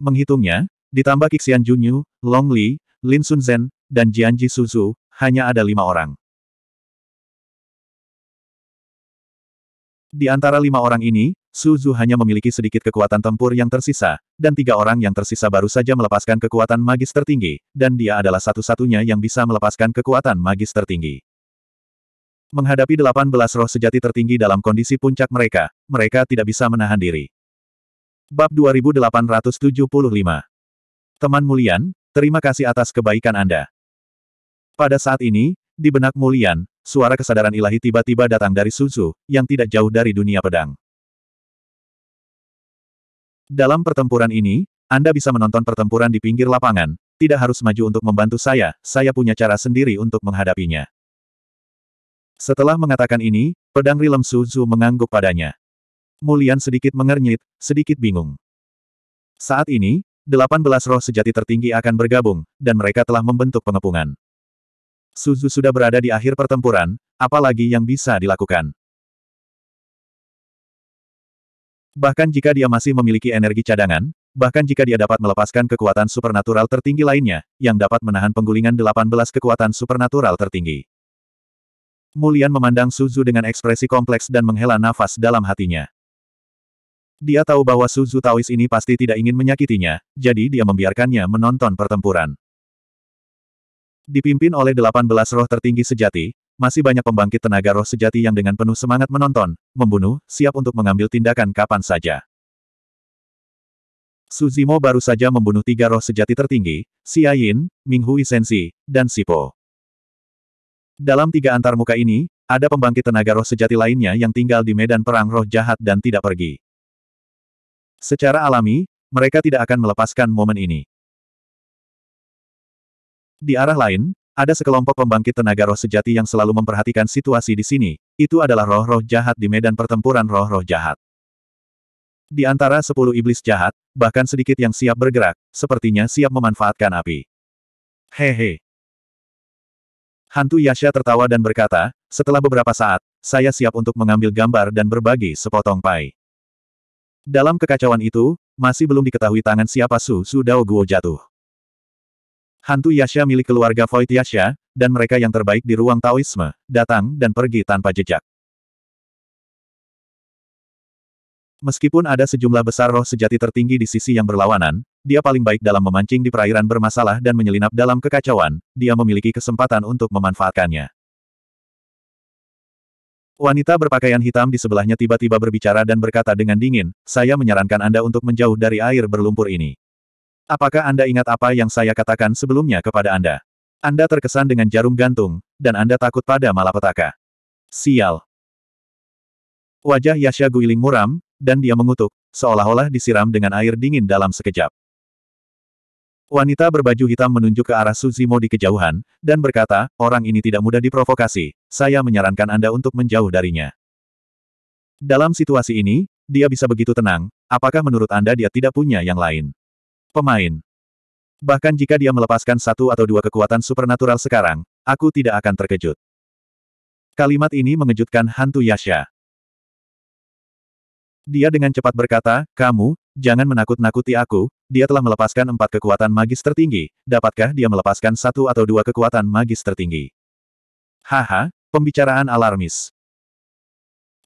Menghitungnya, ditambah Kixian Junyu, Long Li, Lin Sun Zhen, dan Jianji Suzu, hanya ada lima orang. Di antara lima orang ini, Suzu hanya memiliki sedikit kekuatan tempur yang tersisa, dan tiga orang yang tersisa baru saja melepaskan kekuatan magis tertinggi, dan dia adalah satu-satunya yang bisa melepaskan kekuatan magis tertinggi. Menghadapi delapan belas roh sejati tertinggi dalam kondisi puncak mereka, mereka tidak bisa menahan diri. Bab 2875 Teman Mulian, terima kasih atas kebaikan Anda. Pada saat ini, di benak Mulian, suara kesadaran ilahi tiba-tiba datang dari Suzu, yang tidak jauh dari dunia pedang. Dalam pertempuran ini, Anda bisa menonton pertempuran di pinggir lapangan, tidak harus maju untuk membantu saya, saya punya cara sendiri untuk menghadapinya. Setelah mengatakan ini, pedang rilem Suzu mengangguk padanya. Mulian sedikit mengernyit, sedikit bingung. Saat ini, 18 roh sejati tertinggi akan bergabung, dan mereka telah membentuk pengepungan. Suzu sudah berada di akhir pertempuran, apalagi yang bisa dilakukan. Bahkan jika dia masih memiliki energi cadangan, bahkan jika dia dapat melepaskan kekuatan supernatural tertinggi lainnya, yang dapat menahan penggulingan 18 kekuatan supernatural tertinggi. Mulian memandang Suzu dengan ekspresi kompleks dan menghela nafas dalam hatinya. Dia tahu bahwa Suzu Taois ini pasti tidak ingin menyakitinya, jadi dia membiarkannya menonton pertempuran. Dipimpin oleh 18 roh tertinggi sejati, masih banyak pembangkit tenaga roh sejati yang dengan penuh semangat menonton, membunuh, siap untuk mengambil tindakan kapan saja. Suzimo baru saja membunuh tiga roh sejati tertinggi, Si Yin, Minghu Isensi, dan Sipo. Dalam tiga antarmuka ini, ada pembangkit tenaga roh sejati lainnya yang tinggal di medan perang roh jahat dan tidak pergi. Secara alami, mereka tidak akan melepaskan momen ini. Di arah lain, ada sekelompok pembangkit tenaga roh sejati yang selalu memperhatikan situasi di sini, itu adalah roh-roh jahat di medan pertempuran roh-roh jahat. Di antara sepuluh iblis jahat, bahkan sedikit yang siap bergerak, sepertinya siap memanfaatkan api. Hehe. Hantu Yasha tertawa dan berkata, setelah beberapa saat, saya siap untuk mengambil gambar dan berbagi sepotong pai. Dalam kekacauan itu, masih belum diketahui tangan siapa Su Su Dao Guo jatuh. Hantu Yasha milik keluarga Void Yasha, dan mereka yang terbaik di ruang Taoisme, datang dan pergi tanpa jejak. Meskipun ada sejumlah besar roh sejati tertinggi di sisi yang berlawanan, dia paling baik dalam memancing di perairan bermasalah dan menyelinap dalam kekacauan, dia memiliki kesempatan untuk memanfaatkannya. Wanita berpakaian hitam di sebelahnya tiba-tiba berbicara dan berkata dengan dingin, saya menyarankan Anda untuk menjauh dari air berlumpur ini. Apakah Anda ingat apa yang saya katakan sebelumnya kepada Anda? Anda terkesan dengan jarum gantung, dan Anda takut pada malapetaka. Sial. Wajah Yasha Guiling muram, dan dia mengutuk, seolah-olah disiram dengan air dingin dalam sekejap. Wanita berbaju hitam menunjuk ke arah Suzimo di kejauhan, dan berkata, orang ini tidak mudah diprovokasi, saya menyarankan Anda untuk menjauh darinya. Dalam situasi ini, dia bisa begitu tenang, apakah menurut Anda dia tidak punya yang lain? Pemain. Bahkan jika dia melepaskan satu atau dua kekuatan supernatural sekarang, aku tidak akan terkejut. Kalimat ini mengejutkan hantu Yasha. Dia dengan cepat berkata, kamu, jangan menakut-nakuti aku, dia telah melepaskan empat kekuatan magis tertinggi, dapatkah dia melepaskan satu atau dua kekuatan magis tertinggi? Haha, pembicaraan alarmis.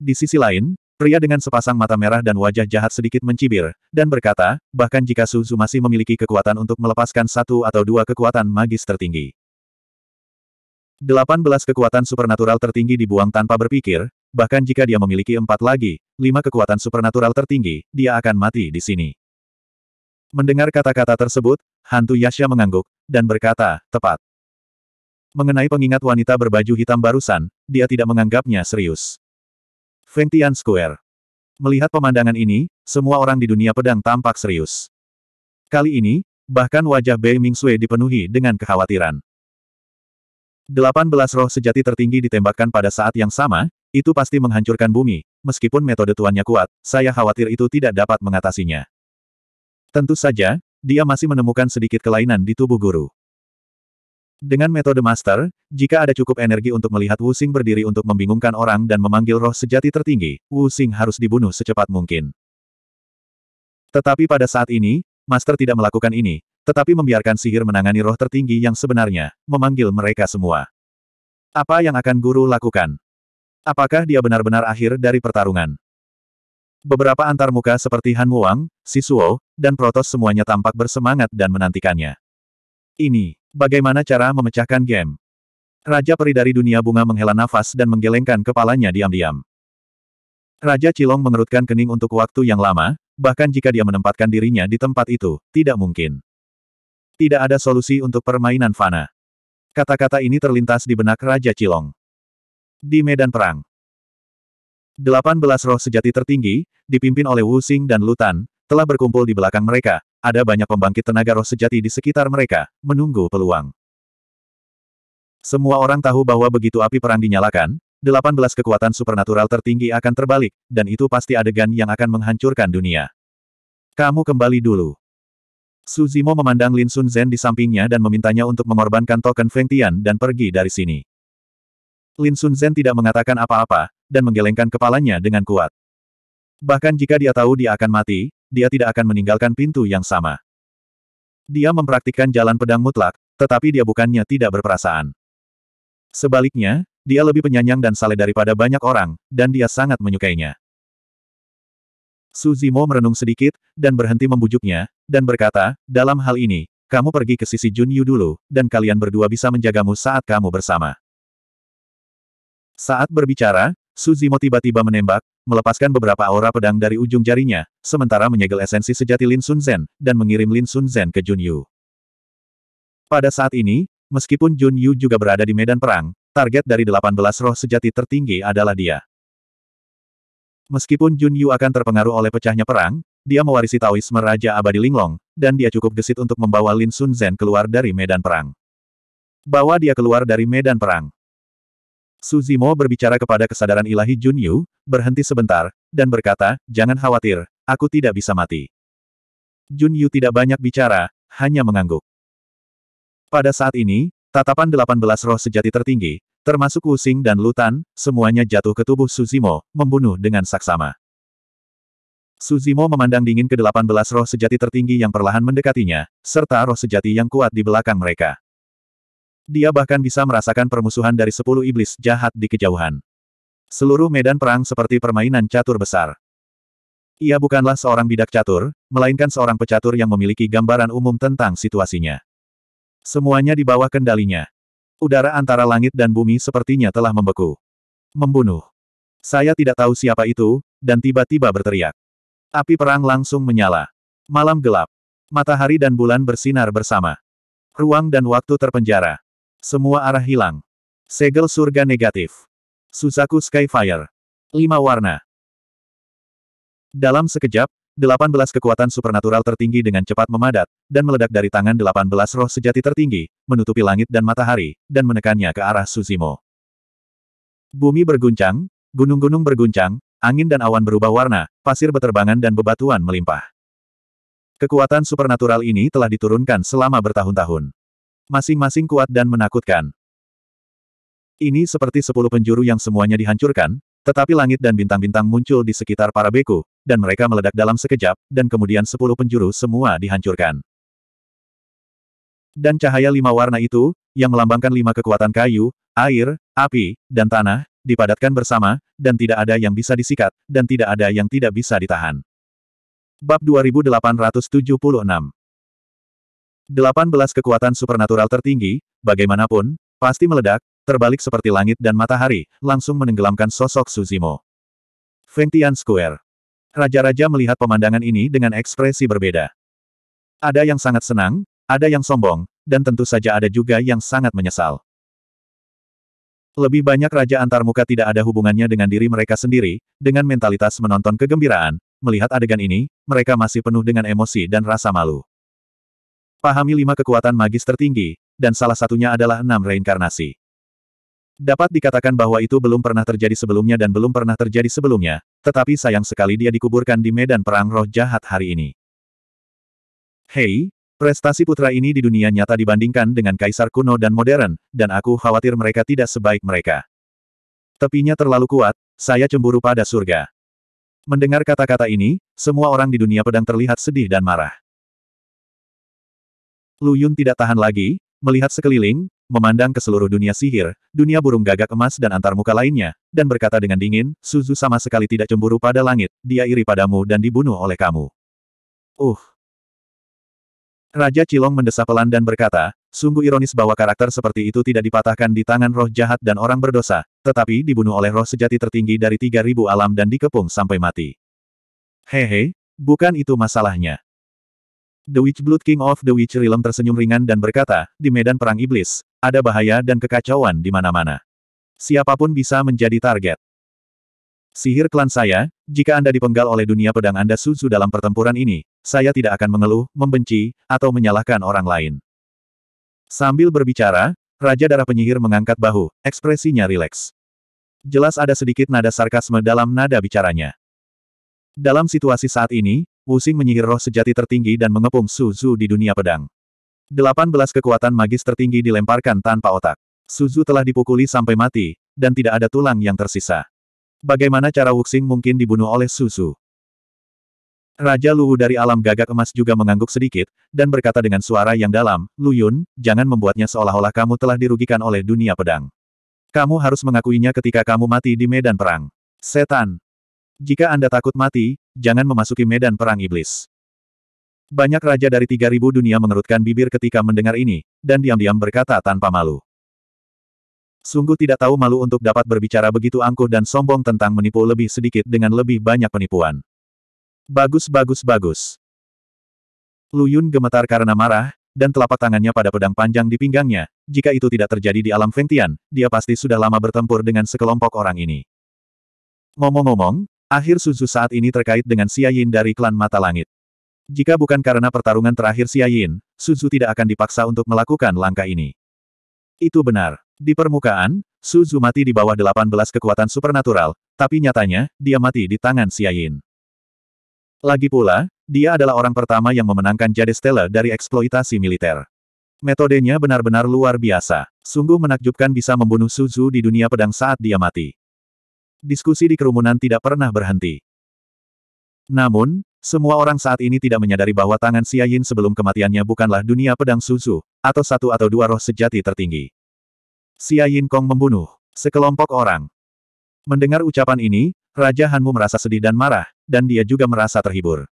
Di sisi lain, Pria dengan sepasang mata merah dan wajah jahat sedikit mencibir, dan berkata, bahkan jika Suzu masih memiliki kekuatan untuk melepaskan satu atau dua kekuatan magis tertinggi. 18 kekuatan supernatural tertinggi dibuang tanpa berpikir, bahkan jika dia memiliki empat lagi, lima kekuatan supernatural tertinggi, dia akan mati di sini. Mendengar kata-kata tersebut, hantu Yasha mengangguk, dan berkata, tepat. Mengenai pengingat wanita berbaju hitam barusan, dia tidak menganggapnya serius. Tian Square. Melihat pemandangan ini, semua orang di dunia pedang tampak serius. Kali ini, bahkan wajah Bei Mingxue dipenuhi dengan kekhawatiran. 18 roh sejati tertinggi ditembakkan pada saat yang sama, itu pasti menghancurkan bumi, meskipun metode tuannya kuat, saya khawatir itu tidak dapat mengatasinya. Tentu saja, dia masih menemukan sedikit kelainan di tubuh guru. Dengan metode master, jika ada cukup energi untuk melihat Wu Xing berdiri untuk membingungkan orang dan memanggil roh sejati tertinggi, Wu Xing harus dibunuh secepat mungkin. Tetapi pada saat ini, master tidak melakukan ini, tetapi membiarkan sihir menangani roh tertinggi yang sebenarnya, memanggil mereka semua. Apa yang akan guru lakukan? Apakah dia benar-benar akhir dari pertarungan? Beberapa antar muka seperti Han Wang, Sisuo, dan Protos semuanya tampak bersemangat dan menantikannya. Ini Bagaimana cara memecahkan game? Raja peri dari dunia bunga menghela nafas dan menggelengkan kepalanya diam-diam. Raja Cilong mengerutkan kening untuk waktu yang lama, bahkan jika dia menempatkan dirinya di tempat itu, tidak mungkin. Tidak ada solusi untuk permainan fana. Kata-kata ini terlintas di benak Raja Cilong. Di medan perang. 18 roh sejati tertinggi, dipimpin oleh Wu Xing dan Lutan, telah berkumpul di belakang mereka, ada banyak pembangkit tenaga roh sejati di sekitar mereka, menunggu peluang. Semua orang tahu bahwa begitu api perang dinyalakan, 18 kekuatan supernatural tertinggi akan terbalik, dan itu pasti adegan yang akan menghancurkan dunia. Kamu kembali dulu. Suzimo memandang Lin Sun Zhen di sampingnya dan memintanya untuk mengorbankan token Feng Tian dan pergi dari sini. Lin Sun Zhen tidak mengatakan apa-apa, dan menggelengkan kepalanya dengan kuat. Bahkan jika dia tahu dia akan mati, dia tidak akan meninggalkan pintu yang sama. Dia mempraktikkan jalan pedang mutlak, tetapi dia bukannya tidak berperasaan. Sebaliknya, dia lebih penyanyang dan saleh daripada banyak orang, dan dia sangat menyukainya. Suzimo merenung sedikit, dan berhenti membujuknya, dan berkata, dalam hal ini, kamu pergi ke sisi Junyu dulu, dan kalian berdua bisa menjagamu saat kamu bersama. Saat berbicara, Suzimo tiba-tiba menembak, melepaskan beberapa aura pedang dari ujung jarinya, sementara menyegel esensi sejati Lin Sun Zhen, dan mengirim Lin Sun Zhen ke Jun Yu. Pada saat ini, meskipun Jun Yu juga berada di medan perang, target dari 18 roh sejati tertinggi adalah dia. Meskipun Jun Yu akan terpengaruh oleh pecahnya perang, dia mewarisi Taoisme Raja Abadi Linglong, dan dia cukup gesit untuk membawa Lin Sun Zhen keluar dari medan perang. Bawa dia keluar dari medan perang. Suzimo berbicara kepada kesadaran ilahi Junyu, berhenti sebentar, dan berkata, jangan khawatir, aku tidak bisa mati. Junyu tidak banyak bicara, hanya mengangguk. Pada saat ini, tatapan 18 roh sejati tertinggi, termasuk Wuxing dan Lutan, semuanya jatuh ke tubuh Suzimo, membunuh dengan saksama. Suzimo memandang dingin ke-18 roh sejati tertinggi yang perlahan mendekatinya, serta roh sejati yang kuat di belakang mereka. Dia bahkan bisa merasakan permusuhan dari sepuluh iblis jahat di kejauhan. Seluruh medan perang seperti permainan catur besar. Ia bukanlah seorang bidak catur, melainkan seorang pecatur yang memiliki gambaran umum tentang situasinya. Semuanya di bawah kendalinya. Udara antara langit dan bumi sepertinya telah membeku. Membunuh. Saya tidak tahu siapa itu, dan tiba-tiba berteriak. Api perang langsung menyala. Malam gelap. Matahari dan bulan bersinar bersama. Ruang dan waktu terpenjara. Semua arah hilang. Segel surga negatif. Suzaku Skyfire. Lima warna. Dalam sekejap, 18 kekuatan supernatural tertinggi dengan cepat memadat, dan meledak dari tangan 18 roh sejati tertinggi, menutupi langit dan matahari, dan menekannya ke arah Suzimo. Bumi berguncang, gunung-gunung berguncang, angin dan awan berubah warna, pasir beterbangan dan bebatuan melimpah. Kekuatan supernatural ini telah diturunkan selama bertahun-tahun. Masing-masing kuat dan menakutkan. Ini seperti sepuluh penjuru yang semuanya dihancurkan, tetapi langit dan bintang-bintang muncul di sekitar para beku, dan mereka meledak dalam sekejap, dan kemudian sepuluh penjuru semua dihancurkan. Dan cahaya lima warna itu, yang melambangkan lima kekuatan kayu, air, api, dan tanah, dipadatkan bersama, dan tidak ada yang bisa disikat, dan tidak ada yang tidak bisa ditahan. Bab 2876 18 kekuatan supernatural tertinggi, bagaimanapun, pasti meledak, terbalik seperti langit dan matahari, langsung menenggelamkan sosok Suzimo. Fengtian Square. Raja-raja melihat pemandangan ini dengan ekspresi berbeda. Ada yang sangat senang, ada yang sombong, dan tentu saja ada juga yang sangat menyesal. Lebih banyak raja antarmuka tidak ada hubungannya dengan diri mereka sendiri, dengan mentalitas menonton kegembiraan, melihat adegan ini, mereka masih penuh dengan emosi dan rasa malu. Pahami lima kekuatan magis tertinggi, dan salah satunya adalah enam reinkarnasi. Dapat dikatakan bahwa itu belum pernah terjadi sebelumnya dan belum pernah terjadi sebelumnya, tetapi sayang sekali dia dikuburkan di medan perang roh jahat hari ini. Hei, prestasi putra ini di dunia nyata dibandingkan dengan kaisar kuno dan modern, dan aku khawatir mereka tidak sebaik mereka. Tepinya terlalu kuat, saya cemburu pada surga. Mendengar kata-kata ini, semua orang di dunia pedang terlihat sedih dan marah. Lu Yun tidak tahan lagi, melihat sekeliling, memandang ke seluruh dunia sihir, dunia burung gagak emas dan antarmuka lainnya, dan berkata dengan dingin, Suzu sama sekali tidak cemburu pada langit, dia iri padamu dan dibunuh oleh kamu. Uh. Raja Cilong mendesah pelan dan berkata, sungguh ironis bahwa karakter seperti itu tidak dipatahkan di tangan roh jahat dan orang berdosa, tetapi dibunuh oleh roh sejati tertinggi dari 3000 alam dan dikepung sampai mati. Hehe, bukan itu masalahnya. The Witch Blood King of the Witch Realm tersenyum ringan dan berkata, di medan perang iblis, ada bahaya dan kekacauan di mana-mana. Siapapun bisa menjadi target. Sihir klan saya, jika Anda dipenggal oleh dunia pedang Anda susu dalam pertempuran ini, saya tidak akan mengeluh, membenci, atau menyalahkan orang lain. Sambil berbicara, Raja Darah Penyihir mengangkat bahu, ekspresinya rileks. Jelas ada sedikit nada sarkasme dalam nada bicaranya. Dalam situasi saat ini, Wuxing menyihir roh sejati tertinggi dan mengepung Suzu di dunia pedang. 18 kekuatan magis tertinggi dilemparkan tanpa otak. Suzu telah dipukuli sampai mati, dan tidak ada tulang yang tersisa. Bagaimana cara Wuxing mungkin dibunuh oleh Suzu? Raja Luwu dari alam gagak emas juga mengangguk sedikit, dan berkata dengan suara yang dalam, Lu Yun, jangan membuatnya seolah-olah kamu telah dirugikan oleh dunia pedang. Kamu harus mengakuinya ketika kamu mati di medan perang. Setan! Jika Anda takut mati, jangan memasuki medan perang iblis. Banyak raja dari 3000 dunia mengerutkan bibir ketika mendengar ini, dan diam-diam berkata tanpa malu. Sungguh tidak tahu malu untuk dapat berbicara begitu angkuh dan sombong tentang menipu lebih sedikit dengan lebih banyak penipuan. Bagus bagus bagus. Lu Yun gemetar karena marah, dan telapak tangannya pada pedang panjang di pinggangnya, jika itu tidak terjadi di alam Fengtian, dia pasti sudah lama bertempur dengan sekelompok orang ini. Ngomong-ngomong, Akhir Suzu saat ini terkait dengan Xia Yin dari klan Mata Langit. Jika bukan karena pertarungan terakhir Xia Yin, Suzu tidak akan dipaksa untuk melakukan langkah ini. Itu benar. Di permukaan, Suzu mati di bawah 18 kekuatan supernatural, tapi nyatanya, dia mati di tangan Xia Yin. Lagi pula, dia adalah orang pertama yang memenangkan Jade Stella dari eksploitasi militer. Metodenya benar-benar luar biasa. Sungguh menakjubkan bisa membunuh Suzu di dunia pedang saat dia mati diskusi di kerumunan tidak pernah berhenti. Namun, semua orang saat ini tidak menyadari bahwa tangan Xia Yin sebelum kematiannya bukanlah dunia pedang susu, atau satu atau dua roh sejati tertinggi. Xia Yin Kong membunuh sekelompok orang. Mendengar ucapan ini, Raja Hanmu merasa sedih dan marah, dan dia juga merasa terhibur.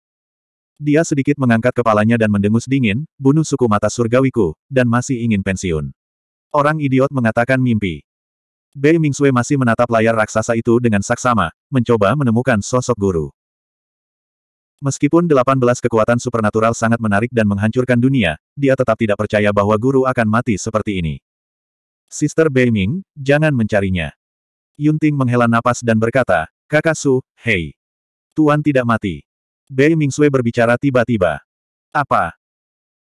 Dia sedikit mengangkat kepalanya dan mendengus dingin, bunuh suku mata surgawiku, dan masih ingin pensiun. Orang idiot mengatakan mimpi. Bei Mingsue masih menatap layar raksasa itu dengan saksama, mencoba menemukan sosok guru. Meskipun 18 kekuatan supernatural sangat menarik dan menghancurkan dunia, dia tetap tidak percaya bahwa guru akan mati seperti ini. Sister Bei Ming, jangan mencarinya. Yunting menghela napas dan berkata, Kakak Su, hei. Tuan tidak mati. Bei Mingxue berbicara tiba-tiba. Apa?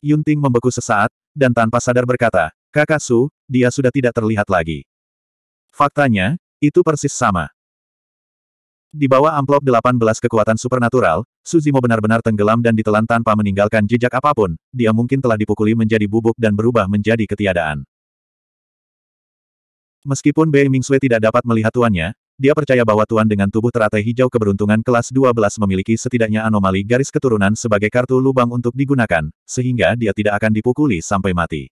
Yunting membeku sesaat, dan tanpa sadar berkata, Kakak Su, dia sudah tidak terlihat lagi. Faktanya, itu persis sama. Di bawah amplop 18 kekuatan supernatural, Suzimo benar-benar tenggelam dan ditelan tanpa meninggalkan jejak apapun, dia mungkin telah dipukuli menjadi bubuk dan berubah menjadi ketiadaan. Meskipun Bei Mingsue tidak dapat melihat tuannya, dia percaya bahwa tuan dengan tubuh teratai hijau keberuntungan kelas 12 memiliki setidaknya anomali garis keturunan sebagai kartu lubang untuk digunakan, sehingga dia tidak akan dipukuli sampai mati.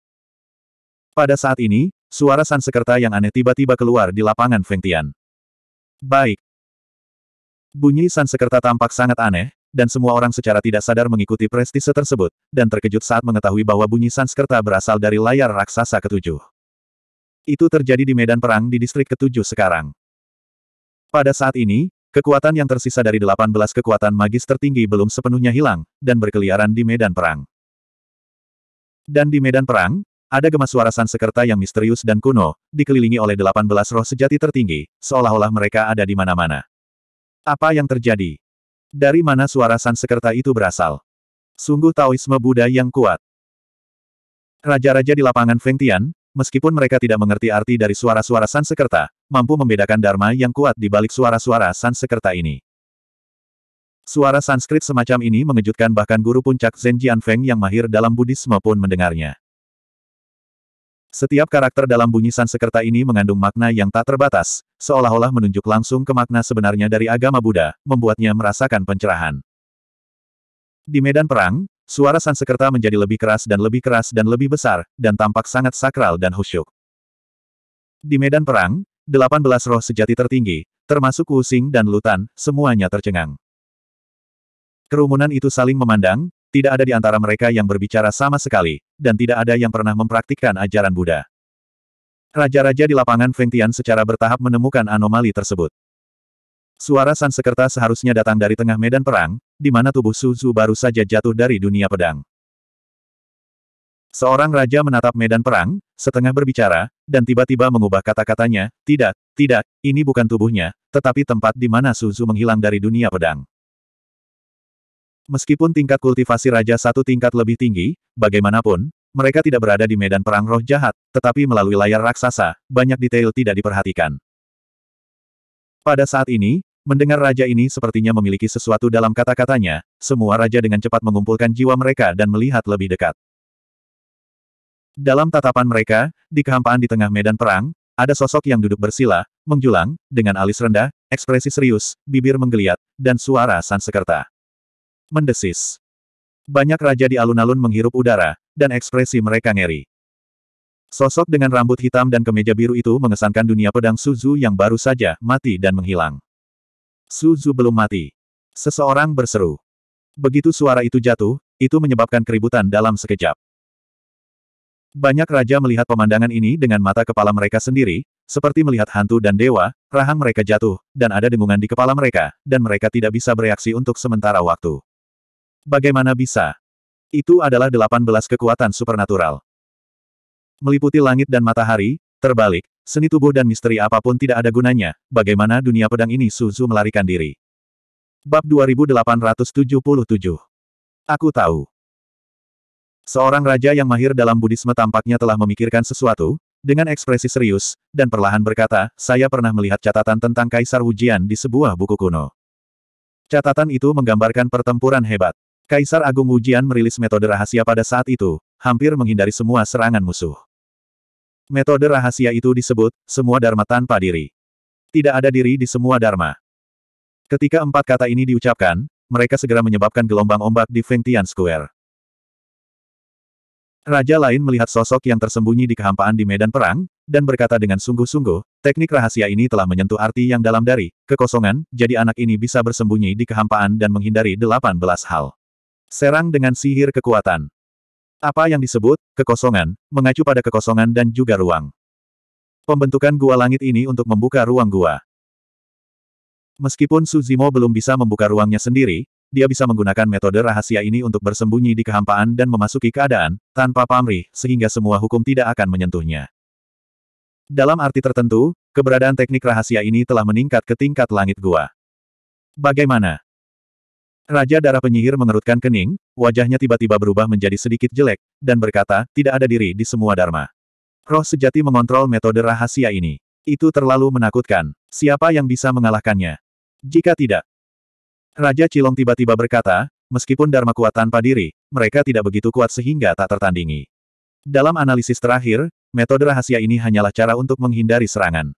Pada saat ini, Suara Sansekerta yang aneh tiba-tiba keluar di lapangan Feng Tian. Baik. Bunyi Sansekerta tampak sangat aneh, dan semua orang secara tidak sadar mengikuti prestise tersebut, dan terkejut saat mengetahui bahwa bunyi Sansekerta berasal dari layar raksasa ketujuh. Itu terjadi di medan perang di distrik ketujuh sekarang. Pada saat ini, kekuatan yang tersisa dari delapan belas kekuatan magis tertinggi belum sepenuhnya hilang, dan berkeliaran di medan perang. Dan di medan perang, ada gemas suara sansekerta yang misterius dan kuno, dikelilingi oleh delapan belas roh sejati tertinggi, seolah-olah mereka ada di mana-mana. Apa yang terjadi? Dari mana suara sansekerta itu berasal? Sungguh Taoisme Buddha yang kuat. Raja-raja di lapangan Fengtian, meskipun mereka tidak mengerti arti dari suara-suara sansekerta, mampu membedakan dharma yang kuat di balik suara-suara sansekerta ini. Suara Sanskrit semacam ini mengejutkan bahkan guru puncak Zenjian Feng yang mahir dalam Buddhisme pun mendengarnya. Setiap karakter dalam bunyi Sansekerta ini mengandung makna yang tak terbatas, seolah-olah menunjuk langsung ke makna sebenarnya dari agama Buddha, membuatnya merasakan pencerahan. Di medan perang, suara Sansekerta menjadi lebih keras dan lebih keras dan lebih besar, dan tampak sangat sakral dan khusyuk. Di medan perang, 18 roh sejati tertinggi, termasuk Wu Xing dan Lutan, semuanya tercengang. Kerumunan itu saling memandang, tidak ada di antara mereka yang berbicara sama sekali, dan tidak ada yang pernah mempraktikkan ajaran Buddha. Raja-raja di lapangan Fengtian secara bertahap menemukan anomali tersebut. Suara Sansekerta seharusnya datang dari tengah medan perang, di mana tubuh Suzu baru saja jatuh dari dunia pedang. Seorang raja menatap medan perang, setengah berbicara, dan tiba-tiba mengubah kata-katanya, tidak, tidak, ini bukan tubuhnya, tetapi tempat di mana Suzu menghilang dari dunia pedang. Meskipun tingkat kultivasi Raja satu tingkat lebih tinggi, bagaimanapun, mereka tidak berada di medan perang roh jahat, tetapi melalui layar raksasa, banyak detail tidak diperhatikan. Pada saat ini, mendengar raja ini sepertinya memiliki sesuatu dalam kata-katanya, semua raja dengan cepat mengumpulkan jiwa mereka dan melihat lebih dekat. Dalam tatapan mereka, di kehampaan di tengah medan perang, ada sosok yang duduk bersila, menjulang, dengan alis rendah, ekspresi serius, bibir menggeliat, dan suara sansekerta mendesis. Banyak raja di alun-alun menghirup udara, dan ekspresi mereka ngeri. Sosok dengan rambut hitam dan kemeja biru itu mengesankan dunia pedang Suzu yang baru saja mati dan menghilang. Suzu belum mati. Seseorang berseru. Begitu suara itu jatuh, itu menyebabkan keributan dalam sekejap. Banyak raja melihat pemandangan ini dengan mata kepala mereka sendiri, seperti melihat hantu dan dewa, rahang mereka jatuh, dan ada dengungan di kepala mereka, dan mereka tidak bisa bereaksi untuk sementara waktu. Bagaimana bisa? Itu adalah 18 kekuatan supernatural. Meliputi langit dan matahari, terbalik, seni tubuh dan misteri apapun tidak ada gunanya, bagaimana dunia pedang ini Suzu melarikan diri. Bab 2877 Aku tahu. Seorang raja yang mahir dalam budisme tampaknya telah memikirkan sesuatu, dengan ekspresi serius, dan perlahan berkata, saya pernah melihat catatan tentang Kaisar Wujian di sebuah buku kuno. Catatan itu menggambarkan pertempuran hebat. Kaisar Agung Wujian merilis metode rahasia pada saat itu, hampir menghindari semua serangan musuh. Metode rahasia itu disebut, semua dharma tanpa diri. Tidak ada diri di semua dharma. Ketika empat kata ini diucapkan, mereka segera menyebabkan gelombang ombak di Fengtian Square. Raja lain melihat sosok yang tersembunyi di kehampaan di medan perang, dan berkata dengan sungguh-sungguh, teknik rahasia ini telah menyentuh arti yang dalam dari kekosongan, jadi anak ini bisa bersembunyi di kehampaan dan menghindari delapan belas hal. Serang dengan sihir kekuatan. Apa yang disebut, kekosongan, mengacu pada kekosongan dan juga ruang. Pembentukan gua langit ini untuk membuka ruang gua. Meskipun Suzimo belum bisa membuka ruangnya sendiri, dia bisa menggunakan metode rahasia ini untuk bersembunyi di kehampaan dan memasuki keadaan, tanpa pamrih, sehingga semua hukum tidak akan menyentuhnya. Dalam arti tertentu, keberadaan teknik rahasia ini telah meningkat ke tingkat langit gua. Bagaimana? Raja darah penyihir mengerutkan kening, wajahnya tiba-tiba berubah menjadi sedikit jelek, dan berkata, tidak ada diri di semua dharma. Roh sejati mengontrol metode rahasia ini. Itu terlalu menakutkan. Siapa yang bisa mengalahkannya? Jika tidak. Raja Cilong tiba-tiba berkata, meskipun dharma kuat tanpa diri, mereka tidak begitu kuat sehingga tak tertandingi. Dalam analisis terakhir, metode rahasia ini hanyalah cara untuk menghindari serangan.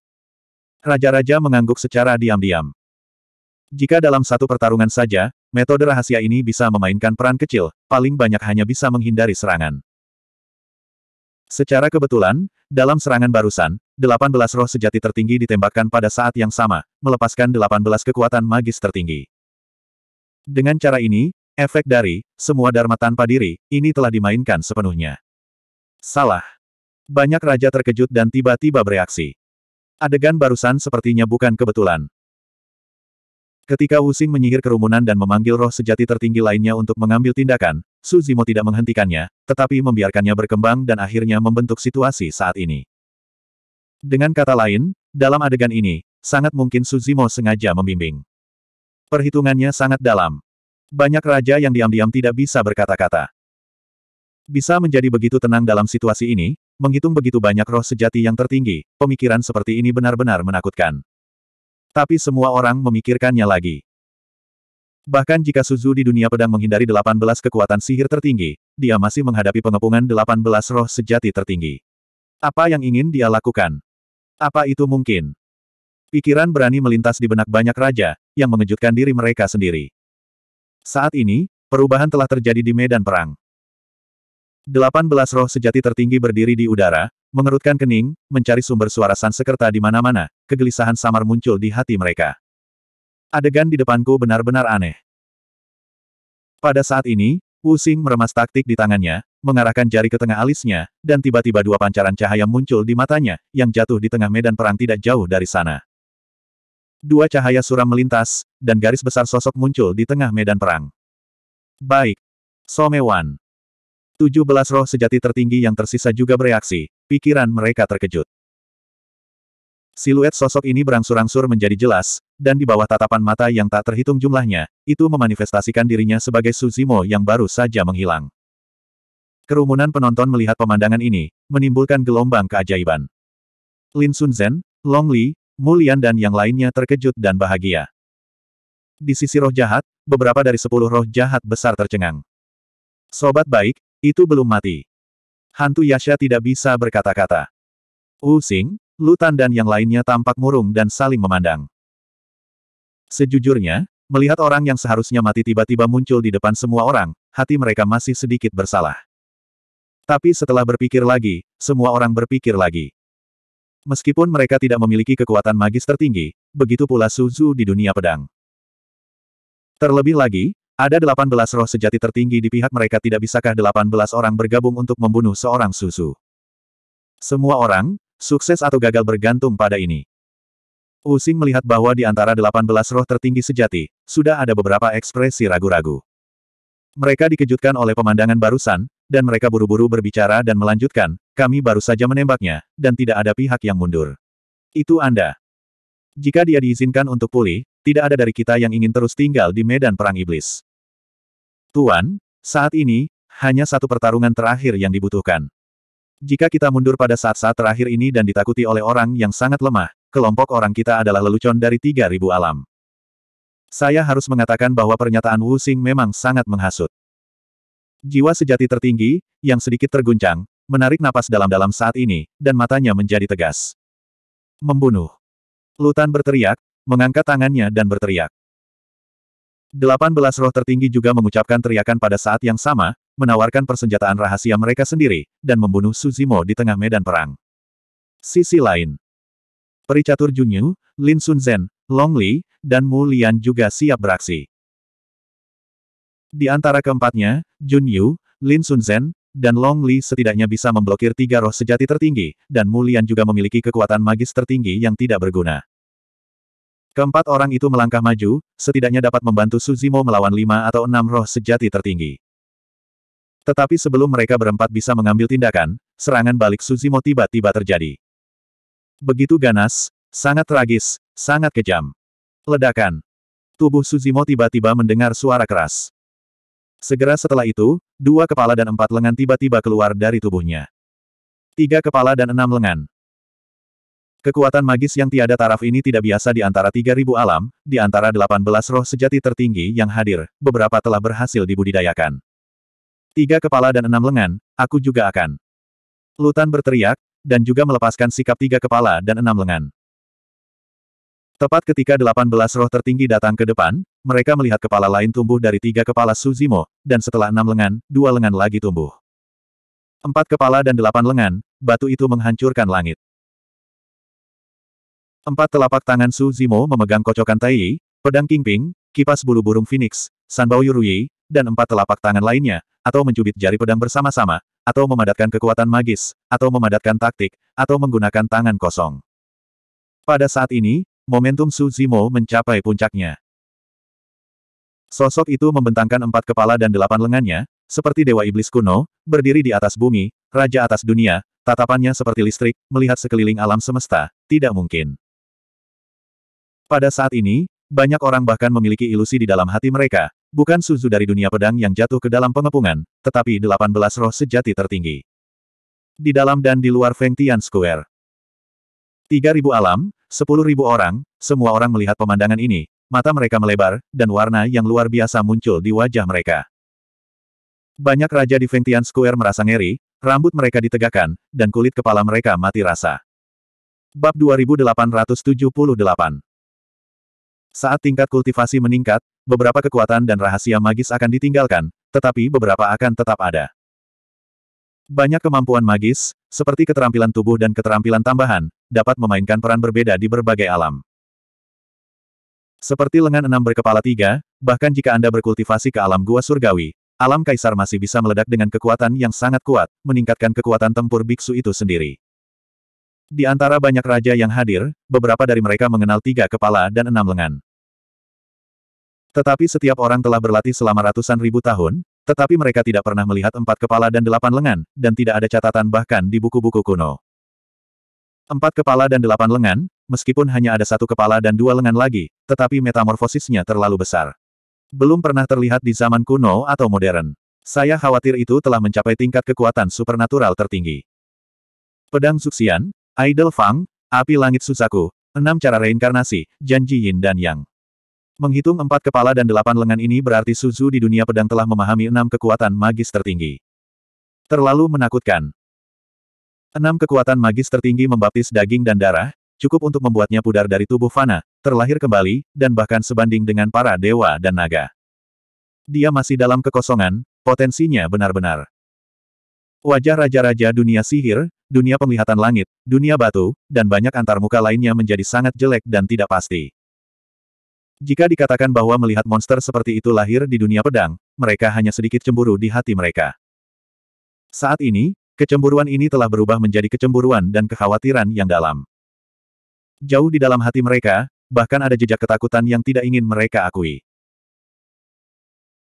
Raja-raja mengangguk secara diam-diam. Jika dalam satu pertarungan saja, metode rahasia ini bisa memainkan peran kecil, paling banyak hanya bisa menghindari serangan. Secara kebetulan, dalam serangan barusan, 18 roh sejati tertinggi ditembakkan pada saat yang sama, melepaskan 18 kekuatan magis tertinggi. Dengan cara ini, efek dari semua dharma tanpa diri ini telah dimainkan sepenuhnya. Salah. Banyak raja terkejut dan tiba-tiba bereaksi. Adegan barusan sepertinya bukan kebetulan. Ketika Wuxing menyihir kerumunan dan memanggil roh sejati tertinggi lainnya untuk mengambil tindakan, Su Zimo tidak menghentikannya, tetapi membiarkannya berkembang dan akhirnya membentuk situasi saat ini. Dengan kata lain, dalam adegan ini, sangat mungkin Su Zimo sengaja membimbing. Perhitungannya sangat dalam. Banyak raja yang diam-diam tidak bisa berkata-kata. Bisa menjadi begitu tenang dalam situasi ini, menghitung begitu banyak roh sejati yang tertinggi, pemikiran seperti ini benar-benar menakutkan. Tapi semua orang memikirkannya lagi. Bahkan jika Suzu di dunia pedang menghindari 18 kekuatan sihir tertinggi, dia masih menghadapi pengepungan 18 roh sejati tertinggi. Apa yang ingin dia lakukan? Apa itu mungkin? Pikiran berani melintas di benak banyak raja, yang mengejutkan diri mereka sendiri. Saat ini, perubahan telah terjadi di medan perang. Delapan belas roh sejati tertinggi berdiri di udara, mengerutkan kening, mencari sumber suara sansekerta di mana-mana, kegelisahan samar muncul di hati mereka. Adegan di depanku benar-benar aneh. Pada saat ini, Wu Xing meremas taktik di tangannya, mengarahkan jari ke tengah alisnya, dan tiba-tiba dua pancaran cahaya muncul di matanya, yang jatuh di tengah medan perang tidak jauh dari sana. Dua cahaya suram melintas, dan garis besar sosok muncul di tengah medan perang. Baik. Somewan. 17 roh sejati tertinggi yang tersisa juga bereaksi, pikiran mereka terkejut. Siluet sosok ini berangsur-angsur menjadi jelas, dan di bawah tatapan mata yang tak terhitung jumlahnya, itu memanifestasikan dirinya sebagai Suzimo yang baru saja menghilang. Kerumunan penonton melihat pemandangan ini, menimbulkan gelombang keajaiban. Lin Sunzen, Long Li, Mulian dan yang lainnya terkejut dan bahagia. Di sisi roh jahat, beberapa dari sepuluh roh jahat besar tercengang. Sobat baik, itu belum mati. Hantu Yasha tidak bisa berkata-kata. Wu Xing, Lutan dan yang lainnya tampak murung dan saling memandang. Sejujurnya, melihat orang yang seharusnya mati tiba-tiba muncul di depan semua orang, hati mereka masih sedikit bersalah. Tapi setelah berpikir lagi, semua orang berpikir lagi. Meskipun mereka tidak memiliki kekuatan magis tertinggi, begitu pula Suzu di dunia pedang. Terlebih lagi, ada 18 roh sejati tertinggi di pihak mereka tidak bisakah 18 orang bergabung untuk membunuh seorang susu. Semua orang, sukses atau gagal bergantung pada ini. Using melihat bahwa di antara 18 roh tertinggi sejati, sudah ada beberapa ekspresi ragu-ragu. Mereka dikejutkan oleh pemandangan barusan, dan mereka buru-buru berbicara dan melanjutkan, kami baru saja menembaknya, dan tidak ada pihak yang mundur. Itu Anda. Jika dia diizinkan untuk pulih, tidak ada dari kita yang ingin terus tinggal di medan perang iblis. Tuan, saat ini, hanya satu pertarungan terakhir yang dibutuhkan. Jika kita mundur pada saat-saat terakhir ini dan ditakuti oleh orang yang sangat lemah, kelompok orang kita adalah lelucon dari 3000 alam. Saya harus mengatakan bahwa pernyataan Wu Xing memang sangat menghasut. Jiwa sejati tertinggi, yang sedikit terguncang, menarik napas dalam-dalam saat ini, dan matanya menjadi tegas. Membunuh. Lutan berteriak, mengangkat tangannya dan berteriak. 18 roh tertinggi juga mengucapkan teriakan pada saat yang sama, menawarkan persenjataan rahasia mereka sendiri, dan membunuh Suzimo di tengah medan perang. Sisi lain. Pericatur Junyu, Lin Sunzen, Long Li, dan Mu Lian juga siap beraksi. Di antara keempatnya, Jun Yu, Lin Sunzen, dan Long Li setidaknya bisa memblokir tiga roh sejati tertinggi, dan Mu Lian juga memiliki kekuatan magis tertinggi yang tidak berguna. Keempat orang itu melangkah maju, setidaknya dapat membantu Suzimo melawan lima atau enam roh sejati tertinggi. Tetapi sebelum mereka berempat bisa mengambil tindakan, serangan balik Suzimo tiba-tiba terjadi. Begitu ganas, sangat tragis, sangat kejam. Ledakan. Tubuh Suzimo tiba-tiba mendengar suara keras. Segera setelah itu, dua kepala dan empat lengan tiba-tiba keluar dari tubuhnya. Tiga kepala dan enam lengan. Kekuatan magis yang tiada taraf ini tidak biasa di antara 3.000 alam, di antara 18 roh sejati tertinggi yang hadir, beberapa telah berhasil dibudidayakan. Tiga kepala dan enam lengan, aku juga akan. Lutan berteriak, dan juga melepaskan sikap tiga kepala dan enam lengan. Tepat ketika 18 roh tertinggi datang ke depan, mereka melihat kepala lain tumbuh dari tiga kepala Suzimo, dan setelah enam lengan, dua lengan lagi tumbuh. Empat kepala dan delapan lengan, batu itu menghancurkan langit. Empat telapak tangan Su Zimo memegang kocokan Tai, pedang Kingping, kipas bulu burung Phoenix, Sanbao yurui, dan empat telapak tangan lainnya, atau mencubit jari pedang bersama-sama, atau memadatkan kekuatan magis, atau memadatkan taktik, atau menggunakan tangan kosong. Pada saat ini, momentum Su Zimo mencapai puncaknya. Sosok itu membentangkan empat kepala dan delapan lengannya, seperti dewa iblis kuno, berdiri di atas bumi, raja atas dunia, tatapannya seperti listrik, melihat sekeliling alam semesta, tidak mungkin. Pada saat ini, banyak orang bahkan memiliki ilusi di dalam hati mereka, bukan suzu dari dunia pedang yang jatuh ke dalam pengepungan, tetapi 18 roh sejati tertinggi. Di dalam dan di luar Feng Tian Square. 3.000 alam, 10.000 orang, semua orang melihat pemandangan ini, mata mereka melebar, dan warna yang luar biasa muncul di wajah mereka. Banyak raja di Feng Tian Square merasa ngeri, rambut mereka ditegakkan, dan kulit kepala mereka mati rasa. Bab 2878 saat tingkat kultivasi meningkat, beberapa kekuatan dan rahasia magis akan ditinggalkan, tetapi beberapa akan tetap ada. Banyak kemampuan magis, seperti keterampilan tubuh dan keterampilan tambahan, dapat memainkan peran berbeda di berbagai alam. Seperti lengan enam berkepala tiga, bahkan jika Anda berkultivasi ke alam gua surgawi, alam kaisar masih bisa meledak dengan kekuatan yang sangat kuat, meningkatkan kekuatan tempur biksu itu sendiri. Di antara banyak raja yang hadir, beberapa dari mereka mengenal tiga kepala dan enam lengan. Tetapi setiap orang telah berlatih selama ratusan ribu tahun, tetapi mereka tidak pernah melihat empat kepala dan delapan lengan, dan tidak ada catatan bahkan di buku-buku kuno. Empat kepala dan delapan lengan, meskipun hanya ada satu kepala dan dua lengan lagi, tetapi metamorfosisnya terlalu besar. Belum pernah terlihat di zaman kuno atau modern. Saya khawatir itu telah mencapai tingkat kekuatan supernatural tertinggi. Pedang Zuxian, Idol Fang, Api Langit Susaku, Enam Cara Reinkarnasi, Janji Yin dan Yang. Menghitung empat kepala dan delapan lengan ini berarti Suzu di dunia pedang telah memahami enam kekuatan magis tertinggi. Terlalu menakutkan. Enam kekuatan magis tertinggi membaptis daging dan darah, cukup untuk membuatnya pudar dari tubuh Fana, terlahir kembali, dan bahkan sebanding dengan para dewa dan naga. Dia masih dalam kekosongan, potensinya benar-benar. Wajah Raja-Raja Dunia Sihir, dunia penglihatan langit, dunia batu, dan banyak antarmuka lainnya menjadi sangat jelek dan tidak pasti. Jika dikatakan bahwa melihat monster seperti itu lahir di dunia pedang, mereka hanya sedikit cemburu di hati mereka. Saat ini, kecemburuan ini telah berubah menjadi kecemburuan dan kekhawatiran yang dalam. Jauh di dalam hati mereka, bahkan ada jejak ketakutan yang tidak ingin mereka akui.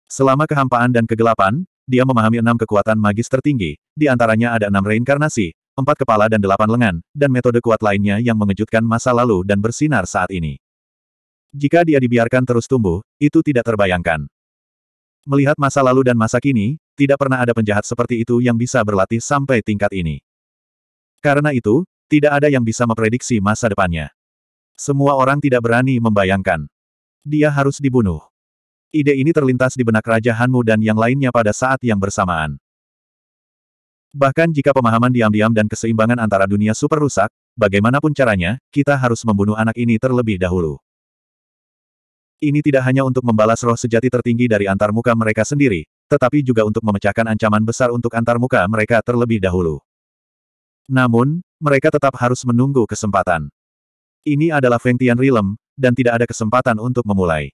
Selama kehampaan dan kegelapan, dia memahami enam kekuatan magis tertinggi, di antaranya ada enam reinkarnasi, empat kepala dan delapan lengan, dan metode kuat lainnya yang mengejutkan masa lalu dan bersinar saat ini. Jika dia dibiarkan terus tumbuh, itu tidak terbayangkan. Melihat masa lalu dan masa kini, tidak pernah ada penjahat seperti itu yang bisa berlatih sampai tingkat ini. Karena itu, tidak ada yang bisa memprediksi masa depannya. Semua orang tidak berani membayangkan. Dia harus dibunuh. Ide ini terlintas di benak Raja Hanmu dan yang lainnya pada saat yang bersamaan. Bahkan jika pemahaman diam-diam dan keseimbangan antara dunia super rusak, bagaimanapun caranya, kita harus membunuh anak ini terlebih dahulu. Ini tidak hanya untuk membalas roh sejati tertinggi dari antarmuka mereka sendiri, tetapi juga untuk memecahkan ancaman besar untuk antarmuka mereka terlebih dahulu. Namun, mereka tetap harus menunggu kesempatan. Ini adalah Feng Tian Realm, dan tidak ada kesempatan untuk memulai.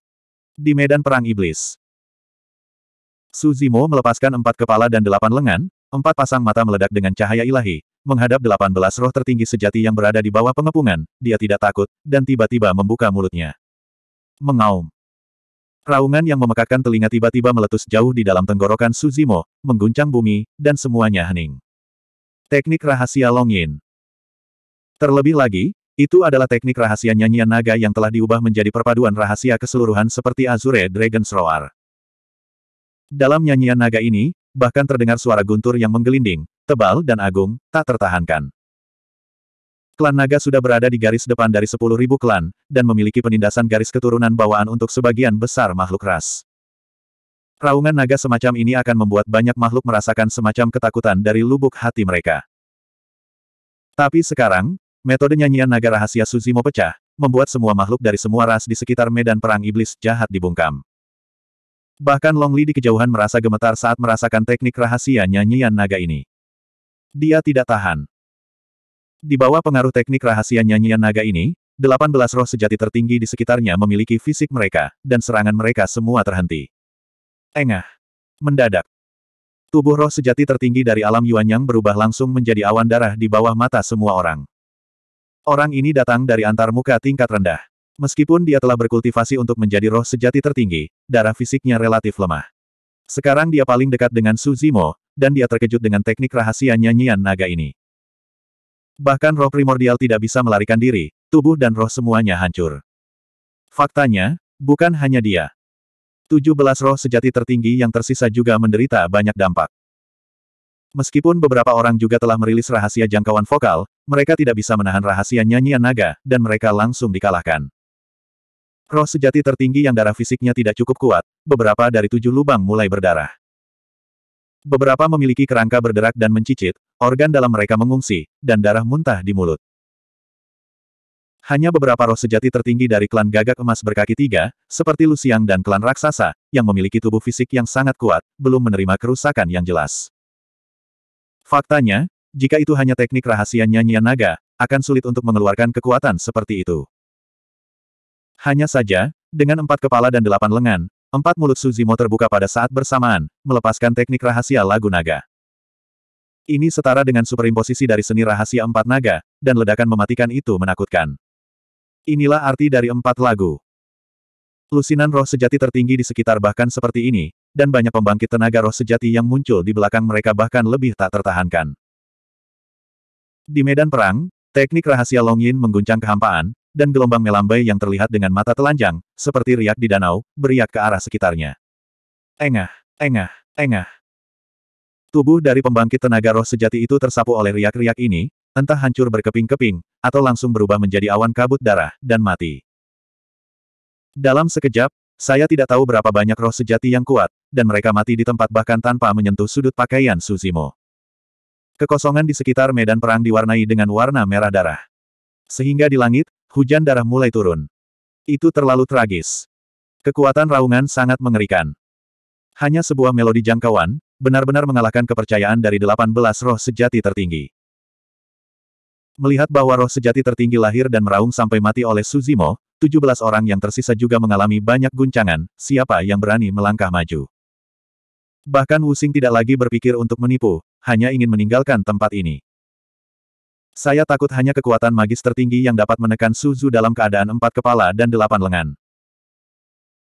Di medan perang iblis, Suzimo melepaskan empat kepala dan delapan lengan, Empat pasang mata meledak dengan cahaya ilahi, menghadap delapan belas roh tertinggi sejati yang berada di bawah pengepungan, dia tidak takut, dan tiba-tiba membuka mulutnya. Mengaum. Raungan yang memekakan telinga tiba-tiba meletus jauh di dalam tenggorokan Suzimo, mengguncang bumi, dan semuanya hening. Teknik rahasia Long Yin. Terlebih lagi, itu adalah teknik rahasia nyanyian naga yang telah diubah menjadi perpaduan rahasia keseluruhan seperti Azure Dragon Roar. Dalam nyanyian naga ini, bahkan terdengar suara guntur yang menggelinding, tebal dan agung, tak tertahankan. Klan Naga sudah berada di garis depan dari sepuluh ribu klan, dan memiliki penindasan garis keturunan bawaan untuk sebagian besar makhluk ras. Raungan naga semacam ini akan membuat banyak makhluk merasakan semacam ketakutan dari lubuk hati mereka. Tapi sekarang, metode nyanyian naga rahasia Suzimo pecah, membuat semua makhluk dari semua ras di sekitar medan perang iblis jahat dibungkam. Bahkan Long Li di kejauhan merasa gemetar saat merasakan teknik rahasia nyanyian naga ini. Dia tidak tahan. Di bawah pengaruh teknik rahasia nyanyian naga ini, delapan roh sejati tertinggi di sekitarnya memiliki fisik mereka, dan serangan mereka semua terhenti. Engah. Mendadak. Tubuh roh sejati tertinggi dari alam Yuan Yang berubah langsung menjadi awan darah di bawah mata semua orang. Orang ini datang dari antar muka tingkat rendah. Meskipun dia telah berkultivasi untuk menjadi roh sejati tertinggi, darah fisiknya relatif lemah. Sekarang dia paling dekat dengan Su Zimo, dan dia terkejut dengan teknik rahasia nyanyian naga ini. Bahkan roh primordial tidak bisa melarikan diri, tubuh dan roh semuanya hancur. Faktanya, bukan hanya dia. 17 roh sejati tertinggi yang tersisa juga menderita banyak dampak. Meskipun beberapa orang juga telah merilis rahasia jangkauan vokal, mereka tidak bisa menahan rahasia nyanyian naga, dan mereka langsung dikalahkan. Roh sejati tertinggi yang darah fisiknya tidak cukup kuat, beberapa dari tujuh lubang mulai berdarah. Beberapa memiliki kerangka berderak dan mencicit, organ dalam mereka mengungsi, dan darah muntah di mulut. Hanya beberapa roh sejati tertinggi dari klan gagak emas berkaki tiga, seperti Lusiang dan klan raksasa, yang memiliki tubuh fisik yang sangat kuat, belum menerima kerusakan yang jelas. Faktanya, jika itu hanya teknik rahasia nyanyian naga, akan sulit untuk mengeluarkan kekuatan seperti itu. Hanya saja, dengan empat kepala dan delapan lengan, empat mulut Suzimo terbuka pada saat bersamaan, melepaskan teknik rahasia lagu naga. Ini setara dengan superimposisi dari seni rahasia empat naga, dan ledakan mematikan itu menakutkan. Inilah arti dari empat lagu. Lusinan roh sejati tertinggi di sekitar bahkan seperti ini, dan banyak pembangkit tenaga roh sejati yang muncul di belakang mereka bahkan lebih tak tertahankan. Di medan perang, teknik rahasia Long Yin mengguncang kehampaan, dan gelombang melambai yang terlihat dengan mata telanjang, seperti riak di danau, beriak ke arah sekitarnya. Engah, engah, engah. Tubuh dari pembangkit tenaga roh sejati itu tersapu oleh riak-riak ini, entah hancur berkeping-keping, atau langsung berubah menjadi awan kabut darah, dan mati. Dalam sekejap, saya tidak tahu berapa banyak roh sejati yang kuat, dan mereka mati di tempat bahkan tanpa menyentuh sudut pakaian Suzimo. Kekosongan di sekitar medan perang diwarnai dengan warna merah darah. Sehingga di langit, hujan darah mulai turun. Itu terlalu tragis. Kekuatan raungan sangat mengerikan. Hanya sebuah melodi jangkauan, benar-benar mengalahkan kepercayaan dari delapan belas roh sejati tertinggi. Melihat bahwa roh sejati tertinggi lahir dan meraung sampai mati oleh Suzimo, tujuh belas orang yang tersisa juga mengalami banyak guncangan, siapa yang berani melangkah maju. Bahkan Wusing tidak lagi berpikir untuk menipu, hanya ingin meninggalkan tempat ini. Saya takut hanya kekuatan magis tertinggi yang dapat menekan Suzu dalam keadaan empat kepala dan delapan lengan.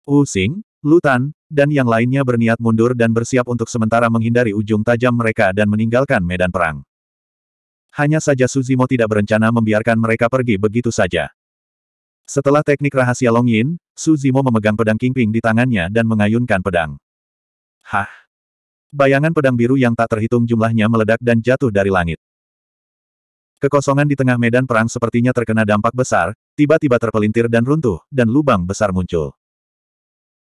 Wu Xing, Lutan, dan yang lainnya berniat mundur dan bersiap untuk sementara menghindari ujung tajam mereka dan meninggalkan medan perang. Hanya saja Suzimo tidak berencana membiarkan mereka pergi begitu saja. Setelah teknik rahasia Long Yin, Suzimo memegang pedang Kingping di tangannya dan mengayunkan pedang. Hah! Bayangan pedang biru yang tak terhitung jumlahnya meledak dan jatuh dari langit. Kekosongan di tengah medan perang sepertinya terkena dampak besar, tiba-tiba terpelintir dan runtuh, dan lubang besar muncul.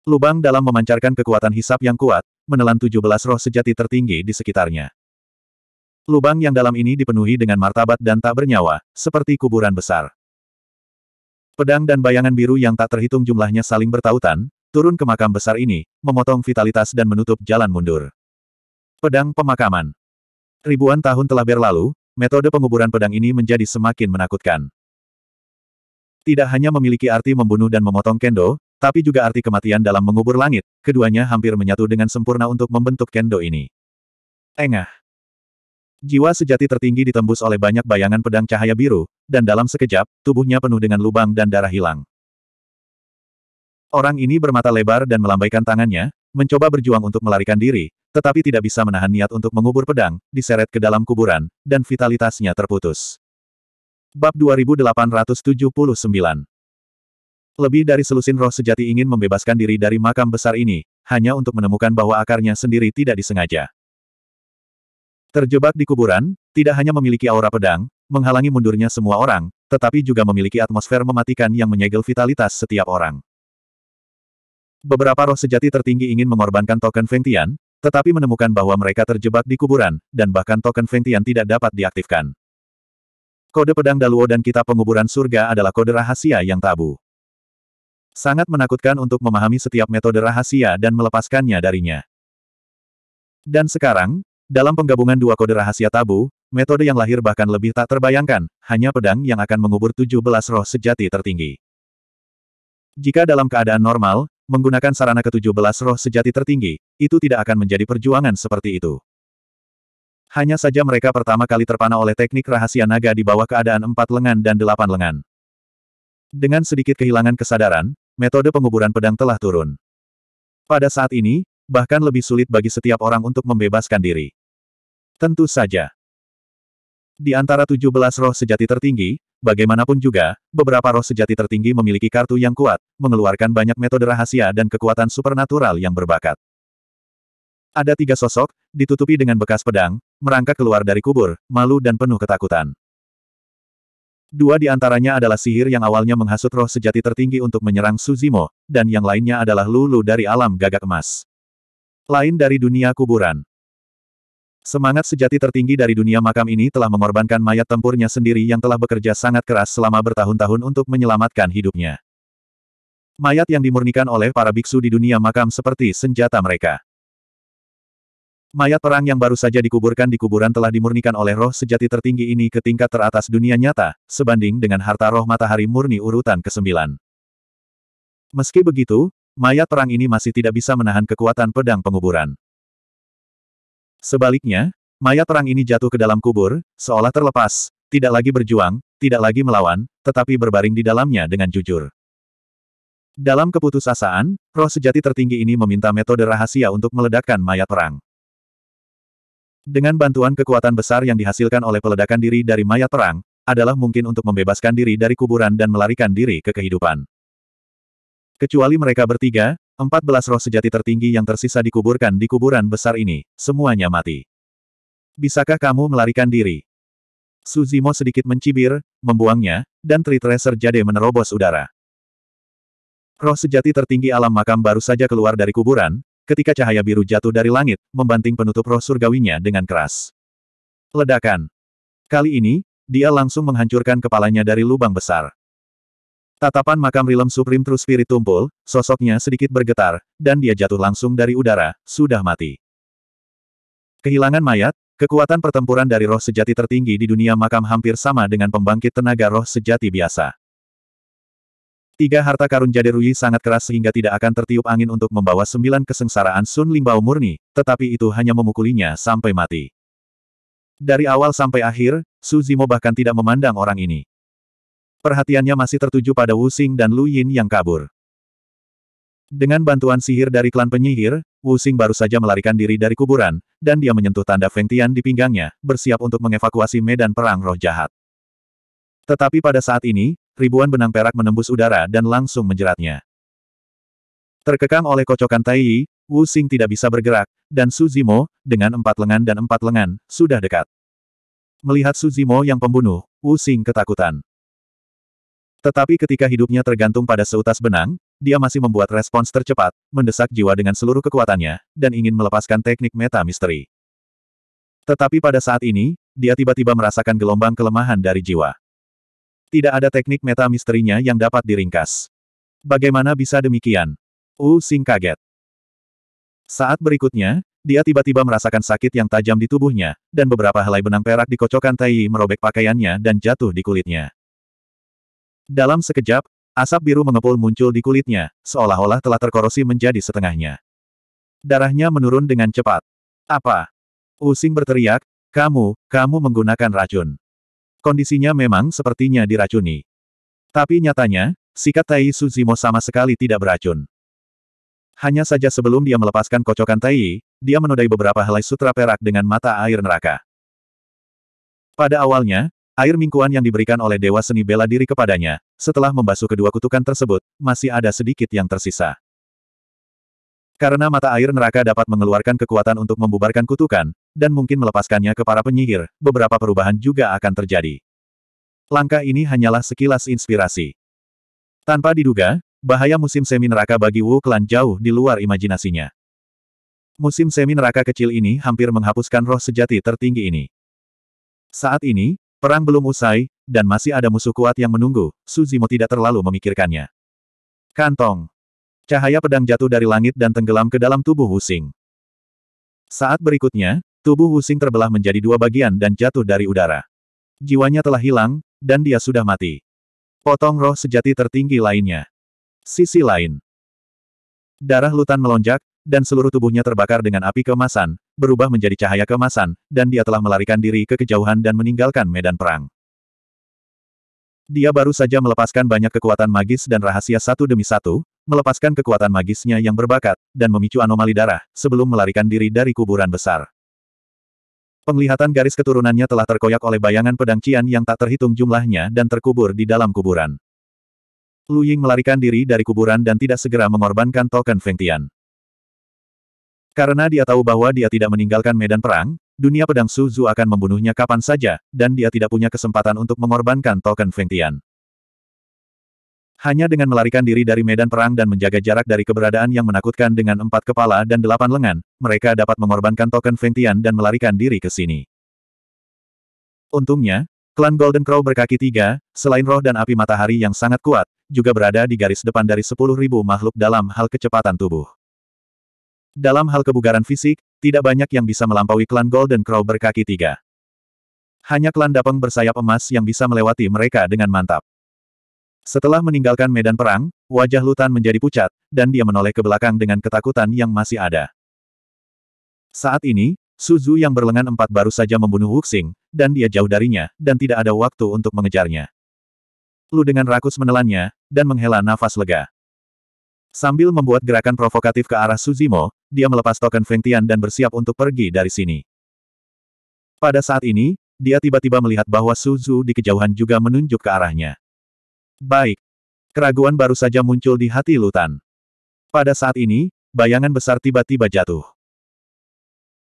Lubang dalam memancarkan kekuatan hisap yang kuat, menelan 17 roh sejati tertinggi di sekitarnya. Lubang yang dalam ini dipenuhi dengan martabat dan tak bernyawa, seperti kuburan besar. Pedang dan bayangan biru yang tak terhitung jumlahnya saling bertautan, turun ke makam besar ini, memotong vitalitas dan menutup jalan mundur. Pedang Pemakaman Ribuan tahun telah berlalu, metode penguburan pedang ini menjadi semakin menakutkan. Tidak hanya memiliki arti membunuh dan memotong kendo, tapi juga arti kematian dalam mengubur langit, keduanya hampir menyatu dengan sempurna untuk membentuk kendo ini. Engah. Jiwa sejati tertinggi ditembus oleh banyak bayangan pedang cahaya biru, dan dalam sekejap, tubuhnya penuh dengan lubang dan darah hilang. Orang ini bermata lebar dan melambaikan tangannya, mencoba berjuang untuk melarikan diri, tetapi tidak bisa menahan niat untuk mengubur pedang, diseret ke dalam kuburan, dan vitalitasnya terputus. Bab 2879 Lebih dari selusin roh sejati ingin membebaskan diri dari makam besar ini, hanya untuk menemukan bahwa akarnya sendiri tidak disengaja. Terjebak di kuburan, tidak hanya memiliki aura pedang, menghalangi mundurnya semua orang, tetapi juga memiliki atmosfer mematikan yang menyegel vitalitas setiap orang. Beberapa roh sejati tertinggi ingin mengorbankan token Fengtian, tetapi menemukan bahwa mereka terjebak di kuburan, dan bahkan token Fengtian tidak dapat diaktifkan. Kode pedang Daluo dan kitab penguburan surga adalah kode rahasia yang tabu. Sangat menakutkan untuk memahami setiap metode rahasia dan melepaskannya darinya. Dan sekarang, dalam penggabungan dua kode rahasia tabu, metode yang lahir bahkan lebih tak terbayangkan, hanya pedang yang akan mengubur 17 roh sejati tertinggi. Jika dalam keadaan normal, menggunakan sarana ketujuh belas roh sejati tertinggi, itu tidak akan menjadi perjuangan seperti itu. Hanya saja mereka pertama kali terpana oleh teknik rahasia naga di bawah keadaan empat lengan dan delapan lengan. Dengan sedikit kehilangan kesadaran, metode penguburan pedang telah turun. Pada saat ini, bahkan lebih sulit bagi setiap orang untuk membebaskan diri. Tentu saja. Di antara 17 roh sejati tertinggi, bagaimanapun juga, beberapa roh sejati tertinggi memiliki kartu yang kuat, mengeluarkan banyak metode rahasia dan kekuatan supernatural yang berbakat. Ada tiga sosok, ditutupi dengan bekas pedang, merangkak keluar dari kubur, malu dan penuh ketakutan. Dua di antaranya adalah sihir yang awalnya menghasut roh sejati tertinggi untuk menyerang Suzimo, dan yang lainnya adalah Lulu dari alam gagak emas. Lain dari dunia kuburan. Semangat sejati tertinggi dari dunia makam ini telah mengorbankan mayat tempurnya sendiri yang telah bekerja sangat keras selama bertahun-tahun untuk menyelamatkan hidupnya. Mayat yang dimurnikan oleh para biksu di dunia makam seperti senjata mereka. Mayat perang yang baru saja dikuburkan di kuburan telah dimurnikan oleh roh sejati tertinggi ini ke tingkat teratas dunia nyata, sebanding dengan harta roh matahari murni urutan ke-9. Meski begitu, mayat perang ini masih tidak bisa menahan kekuatan pedang penguburan. Sebaliknya, mayat terang ini jatuh ke dalam kubur, seolah terlepas, tidak lagi berjuang, tidak lagi melawan, tetapi berbaring di dalamnya dengan jujur. Dalam keputusasaan, roh sejati tertinggi ini meminta metode rahasia untuk meledakkan mayat perang. Dengan bantuan kekuatan besar yang dihasilkan oleh peledakan diri dari mayat perang, adalah mungkin untuk membebaskan diri dari kuburan dan melarikan diri ke kehidupan. Kecuali mereka bertiga, Empat roh sejati tertinggi yang tersisa dikuburkan di kuburan besar ini, semuanya mati. Bisakah kamu melarikan diri? Suzimo sedikit mencibir, membuangnya, dan Tritracer Jade menerobos udara. Roh sejati tertinggi alam makam baru saja keluar dari kuburan, ketika cahaya biru jatuh dari langit, membanting penutup roh surgawinya dengan keras. Ledakan. Kali ini, dia langsung menghancurkan kepalanya dari lubang besar. Tatapan makam Rilem Supreme True Spirit tumpul, sosoknya sedikit bergetar, dan dia jatuh langsung dari udara, sudah mati. Kehilangan mayat, kekuatan pertempuran dari roh sejati tertinggi di dunia makam hampir sama dengan pembangkit tenaga roh sejati biasa. Tiga harta karun Jade Rui sangat keras sehingga tidak akan tertiup angin untuk membawa sembilan kesengsaraan Sun limbao murni, tetapi itu hanya memukulinya sampai mati. Dari awal sampai akhir, Su Zimo bahkan tidak memandang orang ini. Perhatiannya masih tertuju pada Wu Xing dan Lu Yin yang kabur. Dengan bantuan sihir dari klan penyihir, Wu Xing baru saja melarikan diri dari kuburan, dan dia menyentuh tanda Feng Tian di pinggangnya, bersiap untuk mengevakuasi medan perang roh jahat. Tetapi pada saat ini, ribuan benang perak menembus udara dan langsung menjeratnya. Terkekang oleh kocokan Tai Yi, Wu Xing tidak bisa bergerak, dan Su Zimo, dengan empat lengan dan empat lengan, sudah dekat. Melihat Su Zimo yang pembunuh, Wu Xing ketakutan. Tetapi ketika hidupnya tergantung pada seutas benang, dia masih membuat respons tercepat, mendesak jiwa dengan seluruh kekuatannya, dan ingin melepaskan teknik meta misteri. Tetapi pada saat ini, dia tiba-tiba merasakan gelombang kelemahan dari jiwa. Tidak ada teknik meta misterinya yang dapat diringkas. Bagaimana bisa demikian? U Sing kaget. Saat berikutnya, dia tiba-tiba merasakan sakit yang tajam di tubuhnya, dan beberapa helai benang perak dikocokkan Tai merobek pakaiannya dan jatuh di kulitnya. Dalam sekejap, asap biru mengepul muncul di kulitnya, seolah-olah telah terkorosi menjadi setengahnya. Darahnya menurun dengan cepat. Apa? Using berteriak, kamu, kamu menggunakan racun. Kondisinya memang sepertinya diracuni. Tapi nyatanya, sikat Tai Suzimo sama sekali tidak beracun. Hanya saja sebelum dia melepaskan kocokan Tai, dia menodai beberapa helai sutra perak dengan mata air neraka. Pada awalnya, Air mingkuan yang diberikan oleh Dewa Seni Bela Diri kepadanya, setelah membasuh kedua kutukan tersebut, masih ada sedikit yang tersisa. Karena mata air neraka dapat mengeluarkan kekuatan untuk membubarkan kutukan, dan mungkin melepaskannya ke para penyihir, beberapa perubahan juga akan terjadi. Langkah ini hanyalah sekilas inspirasi. Tanpa diduga, bahaya musim semi neraka bagi Wu Klan jauh di luar imajinasinya. Musim semi neraka kecil ini hampir menghapuskan roh sejati tertinggi ini. Saat ini, Perang belum usai, dan masih ada musuh kuat yang menunggu, Suzimo tidak terlalu memikirkannya. Kantong. Cahaya pedang jatuh dari langit dan tenggelam ke dalam tubuh Husing. Saat berikutnya, tubuh Husing terbelah menjadi dua bagian dan jatuh dari udara. Jiwanya telah hilang, dan dia sudah mati. Potong roh sejati tertinggi lainnya. Sisi lain. Darah Lutan melonjak, dan seluruh tubuhnya terbakar dengan api kemasan, berubah menjadi cahaya kemasan, dan dia telah melarikan diri ke kejauhan dan meninggalkan medan perang. Dia baru saja melepaskan banyak kekuatan magis dan rahasia satu demi satu, melepaskan kekuatan magisnya yang berbakat, dan memicu anomali darah, sebelum melarikan diri dari kuburan besar. Penglihatan garis keturunannya telah terkoyak oleh bayangan pedang Cian yang tak terhitung jumlahnya dan terkubur di dalam kuburan. Lu Ying melarikan diri dari kuburan dan tidak segera mengorbankan token Feng Tian. Karena dia tahu bahwa dia tidak meninggalkan medan perang, dunia pedang Suzu akan membunuhnya kapan saja, dan dia tidak punya kesempatan untuk mengorbankan token Fengtian. Hanya dengan melarikan diri dari medan perang dan menjaga jarak dari keberadaan yang menakutkan dengan empat kepala dan delapan lengan, mereka dapat mengorbankan token Fengtian dan melarikan diri ke sini. Untungnya, klan Golden Crow berkaki tiga, selain roh dan api matahari yang sangat kuat, juga berada di garis depan dari sepuluh ribu makhluk dalam hal kecepatan tubuh. Dalam hal kebugaran fisik, tidak banyak yang bisa melampaui klan Golden Crow berkaki tiga. Hanya klan Dapeng bersayap emas yang bisa melewati mereka dengan mantap. Setelah meninggalkan medan perang, wajah Lutan menjadi pucat, dan dia menoleh ke belakang dengan ketakutan yang masih ada. Saat ini, Suzu yang berlengan empat baru saja membunuh Wuxing, dan dia jauh darinya, dan tidak ada waktu untuk mengejarnya. Lu dengan rakus menelannya, dan menghela nafas lega. Sambil membuat gerakan provokatif ke arah Suzimo, dia melepas token Feng Tian dan bersiap untuk pergi dari sini. Pada saat ini, dia tiba-tiba melihat bahwa Suzu di kejauhan juga menunjuk ke arahnya. Baik. Keraguan baru saja muncul di hati Lutan. Pada saat ini, bayangan besar tiba-tiba jatuh.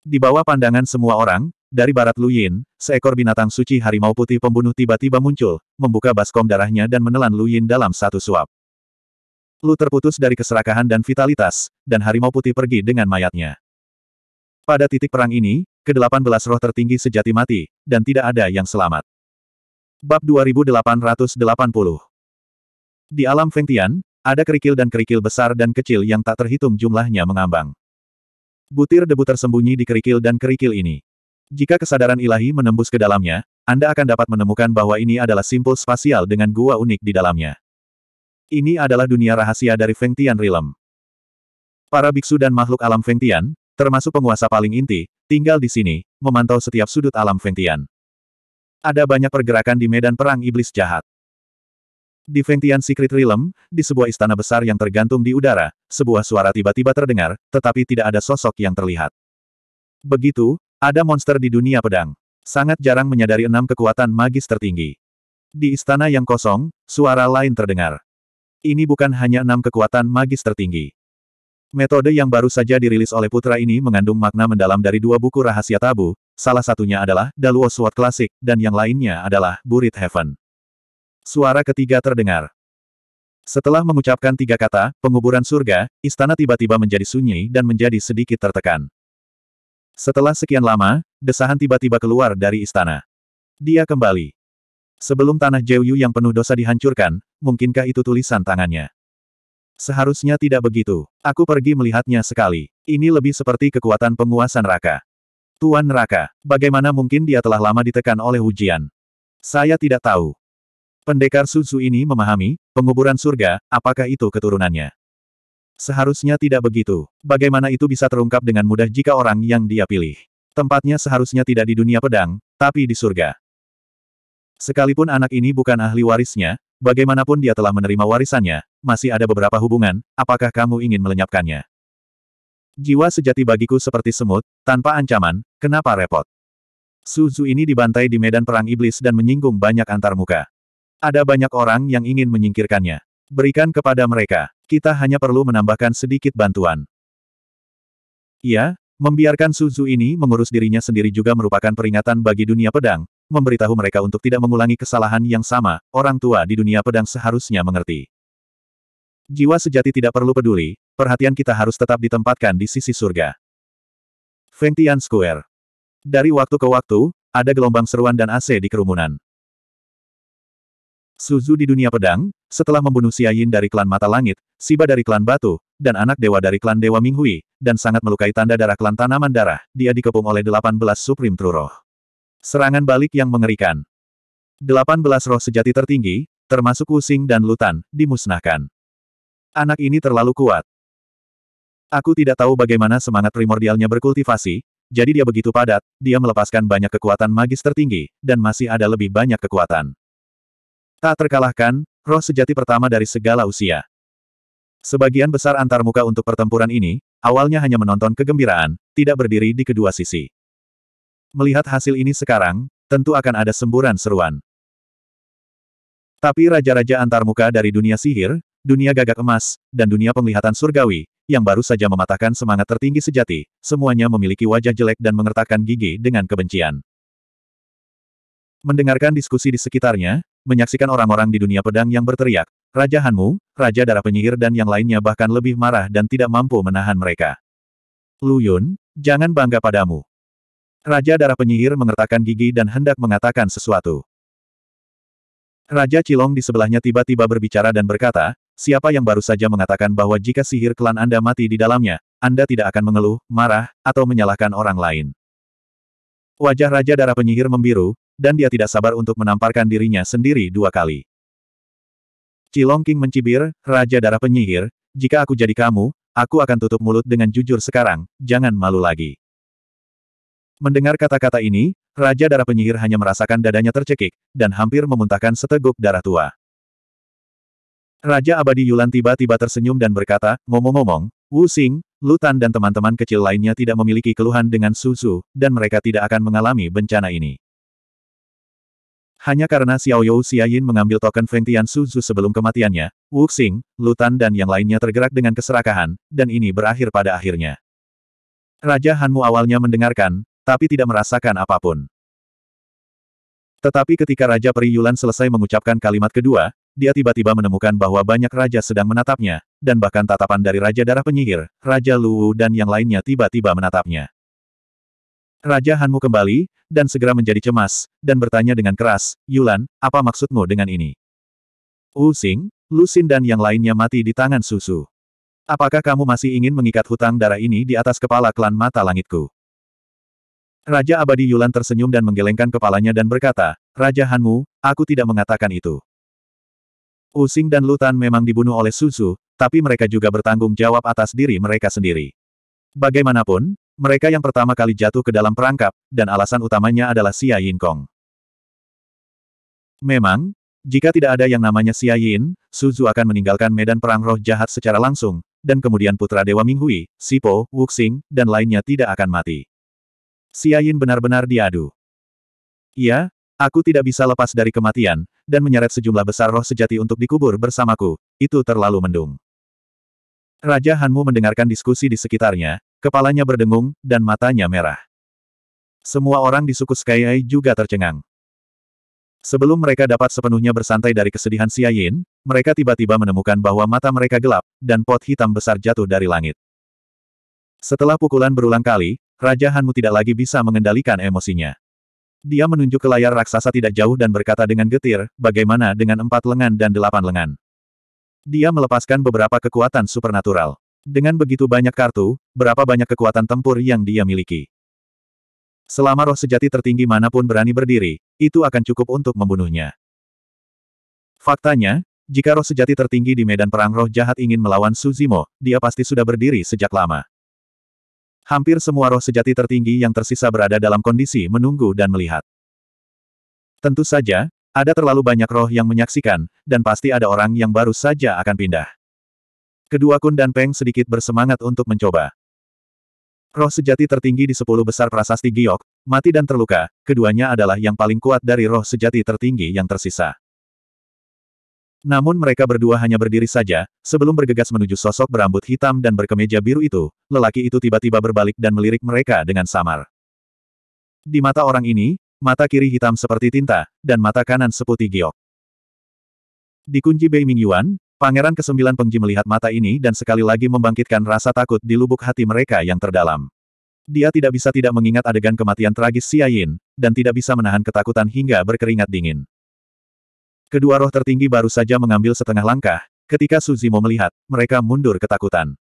Di bawah pandangan semua orang, dari barat Luyin, seekor binatang suci harimau putih pembunuh tiba-tiba muncul, membuka baskom darahnya dan menelan Luyin dalam satu suap. Lu terputus dari keserakahan dan vitalitas, dan harimau putih pergi dengan mayatnya. Pada titik perang ini, kedelapan belas roh tertinggi sejati mati, dan tidak ada yang selamat. Bab 2880 Di alam Fengtian, ada kerikil dan kerikil besar dan kecil yang tak terhitung jumlahnya mengambang. Butir debu tersembunyi di kerikil dan kerikil ini. Jika kesadaran ilahi menembus ke dalamnya, Anda akan dapat menemukan bahwa ini adalah simpul spasial dengan gua unik di dalamnya. Ini adalah dunia rahasia dari Feng Tian Realm. Para biksu dan makhluk alam Feng Tian, termasuk penguasa paling inti, tinggal di sini, memantau setiap sudut alam Feng Tian. Ada banyak pergerakan di medan perang iblis jahat. Di Feng Tian Secret Realm, di sebuah istana besar yang tergantung di udara, sebuah suara tiba-tiba terdengar, tetapi tidak ada sosok yang terlihat. Begitu, ada monster di dunia pedang. Sangat jarang menyadari enam kekuatan magis tertinggi. Di istana yang kosong, suara lain terdengar. Ini bukan hanya enam kekuatan magis tertinggi. Metode yang baru saja dirilis oleh putra ini mengandung makna mendalam dari dua buku rahasia tabu, salah satunya adalah Daluo Sword Classic, dan yang lainnya adalah Buried Heaven. Suara ketiga terdengar. Setelah mengucapkan tiga kata, penguburan surga, istana tiba-tiba menjadi sunyi dan menjadi sedikit tertekan. Setelah sekian lama, desahan tiba-tiba keluar dari istana. Dia kembali. Sebelum tanah Jeyu yang penuh dosa dihancurkan, mungkinkah itu tulisan tangannya? Seharusnya tidak begitu. Aku pergi melihatnya sekali. Ini lebih seperti kekuatan penguasa neraka. Tuan neraka, bagaimana mungkin dia telah lama ditekan oleh ujian? Saya tidak tahu. Pendekar Suzu ini memahami, penguburan surga, apakah itu keturunannya? Seharusnya tidak begitu. Bagaimana itu bisa terungkap dengan mudah jika orang yang dia pilih? Tempatnya seharusnya tidak di dunia pedang, tapi di surga. Sekalipun anak ini bukan ahli warisnya, bagaimanapun dia telah menerima warisannya, masih ada beberapa hubungan, apakah kamu ingin melenyapkannya? Jiwa sejati bagiku seperti semut, tanpa ancaman, kenapa repot? Suzu ini dibantai di medan perang iblis dan menyinggung banyak antarmuka. Ada banyak orang yang ingin menyingkirkannya. Berikan kepada mereka, kita hanya perlu menambahkan sedikit bantuan. Iya, membiarkan Suzu ini mengurus dirinya sendiri juga merupakan peringatan bagi dunia pedang, memberitahu mereka untuk tidak mengulangi kesalahan yang sama, orang tua di dunia pedang seharusnya mengerti. Jiwa sejati tidak perlu peduli, perhatian kita harus tetap ditempatkan di sisi surga. Feng Tian Square. Dari waktu ke waktu, ada gelombang seruan dan AC di kerumunan. Suzu di dunia pedang, setelah membunuh Siayin dari klan Mata Langit, Siba dari klan Batu, dan anak dewa dari klan Dewa Minghui, dan sangat melukai tanda darah klan Tanaman Darah, dia dikepung oleh 18 Supreme Truroh. Serangan balik yang mengerikan. 18 roh sejati tertinggi, termasuk Using dan Lutan, dimusnahkan. Anak ini terlalu kuat. Aku tidak tahu bagaimana semangat primordialnya berkultivasi, jadi dia begitu padat, dia melepaskan banyak kekuatan magis tertinggi, dan masih ada lebih banyak kekuatan. Tak terkalahkan, roh sejati pertama dari segala usia. Sebagian besar antarmuka untuk pertempuran ini, awalnya hanya menonton kegembiraan, tidak berdiri di kedua sisi. Melihat hasil ini sekarang, tentu akan ada semburan seruan. Tapi raja-raja antarmuka dari dunia sihir, dunia gagak emas, dan dunia penglihatan surgawi, yang baru saja mematahkan semangat tertinggi sejati, semuanya memiliki wajah jelek dan mengertakkan gigi dengan kebencian. Mendengarkan diskusi di sekitarnya, menyaksikan orang-orang di dunia pedang yang berteriak, Raja Hanmu, Raja Darah Penyihir dan yang lainnya bahkan lebih marah dan tidak mampu menahan mereka. Lu Yun, jangan bangga padamu. Raja Darah Penyihir mengertakkan gigi dan hendak mengatakan sesuatu. Raja Cilong di sebelahnya tiba-tiba berbicara dan berkata, siapa yang baru saja mengatakan bahwa jika sihir klan Anda mati di dalamnya, Anda tidak akan mengeluh, marah, atau menyalahkan orang lain. Wajah Raja Darah Penyihir membiru, dan dia tidak sabar untuk menamparkan dirinya sendiri dua kali. Cilong King mencibir, Raja Darah Penyihir, jika aku jadi kamu, aku akan tutup mulut dengan jujur sekarang, jangan malu lagi. Mendengar kata-kata ini, Raja Darah Penyihir hanya merasakan dadanya tercekik, dan hampir memuntahkan seteguk darah tua. Raja Abadi Yulan tiba-tiba tersenyum dan berkata, ngomong-ngomong, Wu Xing, Lutan dan teman-teman kecil lainnya tidak memiliki keluhan dengan Suzu, dan mereka tidak akan mengalami bencana ini. Hanya karena Xiao Xiaoyou Xiayin mengambil token Feng Tian Suzu sebelum kematiannya, Wu Xing, Lutan dan yang lainnya tergerak dengan keserakahan, dan ini berakhir pada akhirnya. Raja Hanmu awalnya mendengarkan, tapi tidak merasakan apapun. Tetapi ketika Raja Peri Yulan selesai mengucapkan kalimat kedua, dia tiba-tiba menemukan bahwa banyak raja sedang menatapnya, dan bahkan tatapan dari Raja Darah Penyihir, Raja Luwu dan yang lainnya tiba-tiba menatapnya. Raja Hanmu kembali, dan segera menjadi cemas, dan bertanya dengan keras, Yulan, apa maksudmu dengan ini? Wu Xing, Lu Xin dan yang lainnya mati di tangan Susu. Apakah kamu masih ingin mengikat hutang darah ini di atas kepala klan mata langitku? Raja Abadi Yulan tersenyum dan menggelengkan kepalanya dan berkata, Raja Hanmu, aku tidak mengatakan itu. Using dan Lutan memang dibunuh oleh Suzu, tapi mereka juga bertanggung jawab atas diri mereka sendiri. Bagaimanapun, mereka yang pertama kali jatuh ke dalam perangkap, dan alasan utamanya adalah Xia Kong. Memang, jika tidak ada yang namanya Xia Yin, Suzu akan meninggalkan medan perang roh jahat secara langsung, dan kemudian Putra Dewa Minghui, Sipo, Wuxing, dan lainnya tidak akan mati. Siayin benar-benar diadu. Iya, aku tidak bisa lepas dari kematian, dan menyeret sejumlah besar roh sejati untuk dikubur bersamaku, itu terlalu mendung. Raja Hanmu mendengarkan diskusi di sekitarnya, kepalanya berdengung, dan matanya merah. Semua orang di suku Skyai juga tercengang. Sebelum mereka dapat sepenuhnya bersantai dari kesedihan Siayin, mereka tiba-tiba menemukan bahwa mata mereka gelap, dan pot hitam besar jatuh dari langit. Setelah pukulan berulang kali, Raja Hanmu tidak lagi bisa mengendalikan emosinya. Dia menunjuk ke layar raksasa tidak jauh dan berkata dengan getir, bagaimana dengan empat lengan dan delapan lengan. Dia melepaskan beberapa kekuatan supernatural. Dengan begitu banyak kartu, berapa banyak kekuatan tempur yang dia miliki. Selama roh sejati tertinggi manapun berani berdiri, itu akan cukup untuk membunuhnya. Faktanya, jika roh sejati tertinggi di medan perang roh jahat ingin melawan Suzimo, dia pasti sudah berdiri sejak lama. Hampir semua roh sejati tertinggi yang tersisa berada dalam kondisi menunggu dan melihat. Tentu saja, ada terlalu banyak roh yang menyaksikan, dan pasti ada orang yang baru saja akan pindah. Kedua Kun dan Peng sedikit bersemangat untuk mencoba. Roh sejati tertinggi di sepuluh besar prasasti giok, mati dan terluka, keduanya adalah yang paling kuat dari roh sejati tertinggi yang tersisa. Namun mereka berdua hanya berdiri saja, sebelum bergegas menuju sosok berambut hitam dan berkemeja biru itu, lelaki itu tiba-tiba berbalik dan melirik mereka dengan samar. Di mata orang ini, mata kiri hitam seperti tinta, dan mata kanan seputih giok. Di kunci Bei Mingyuan, Pangeran Kesembilan Pengji melihat mata ini dan sekali lagi membangkitkan rasa takut di lubuk hati mereka yang terdalam. Dia tidak bisa tidak mengingat adegan kematian tragis Xia Yin, dan tidak bisa menahan ketakutan hingga berkeringat dingin. Kedua roh tertinggi baru saja mengambil setengah langkah, ketika Suzimo melihat, mereka mundur ketakutan.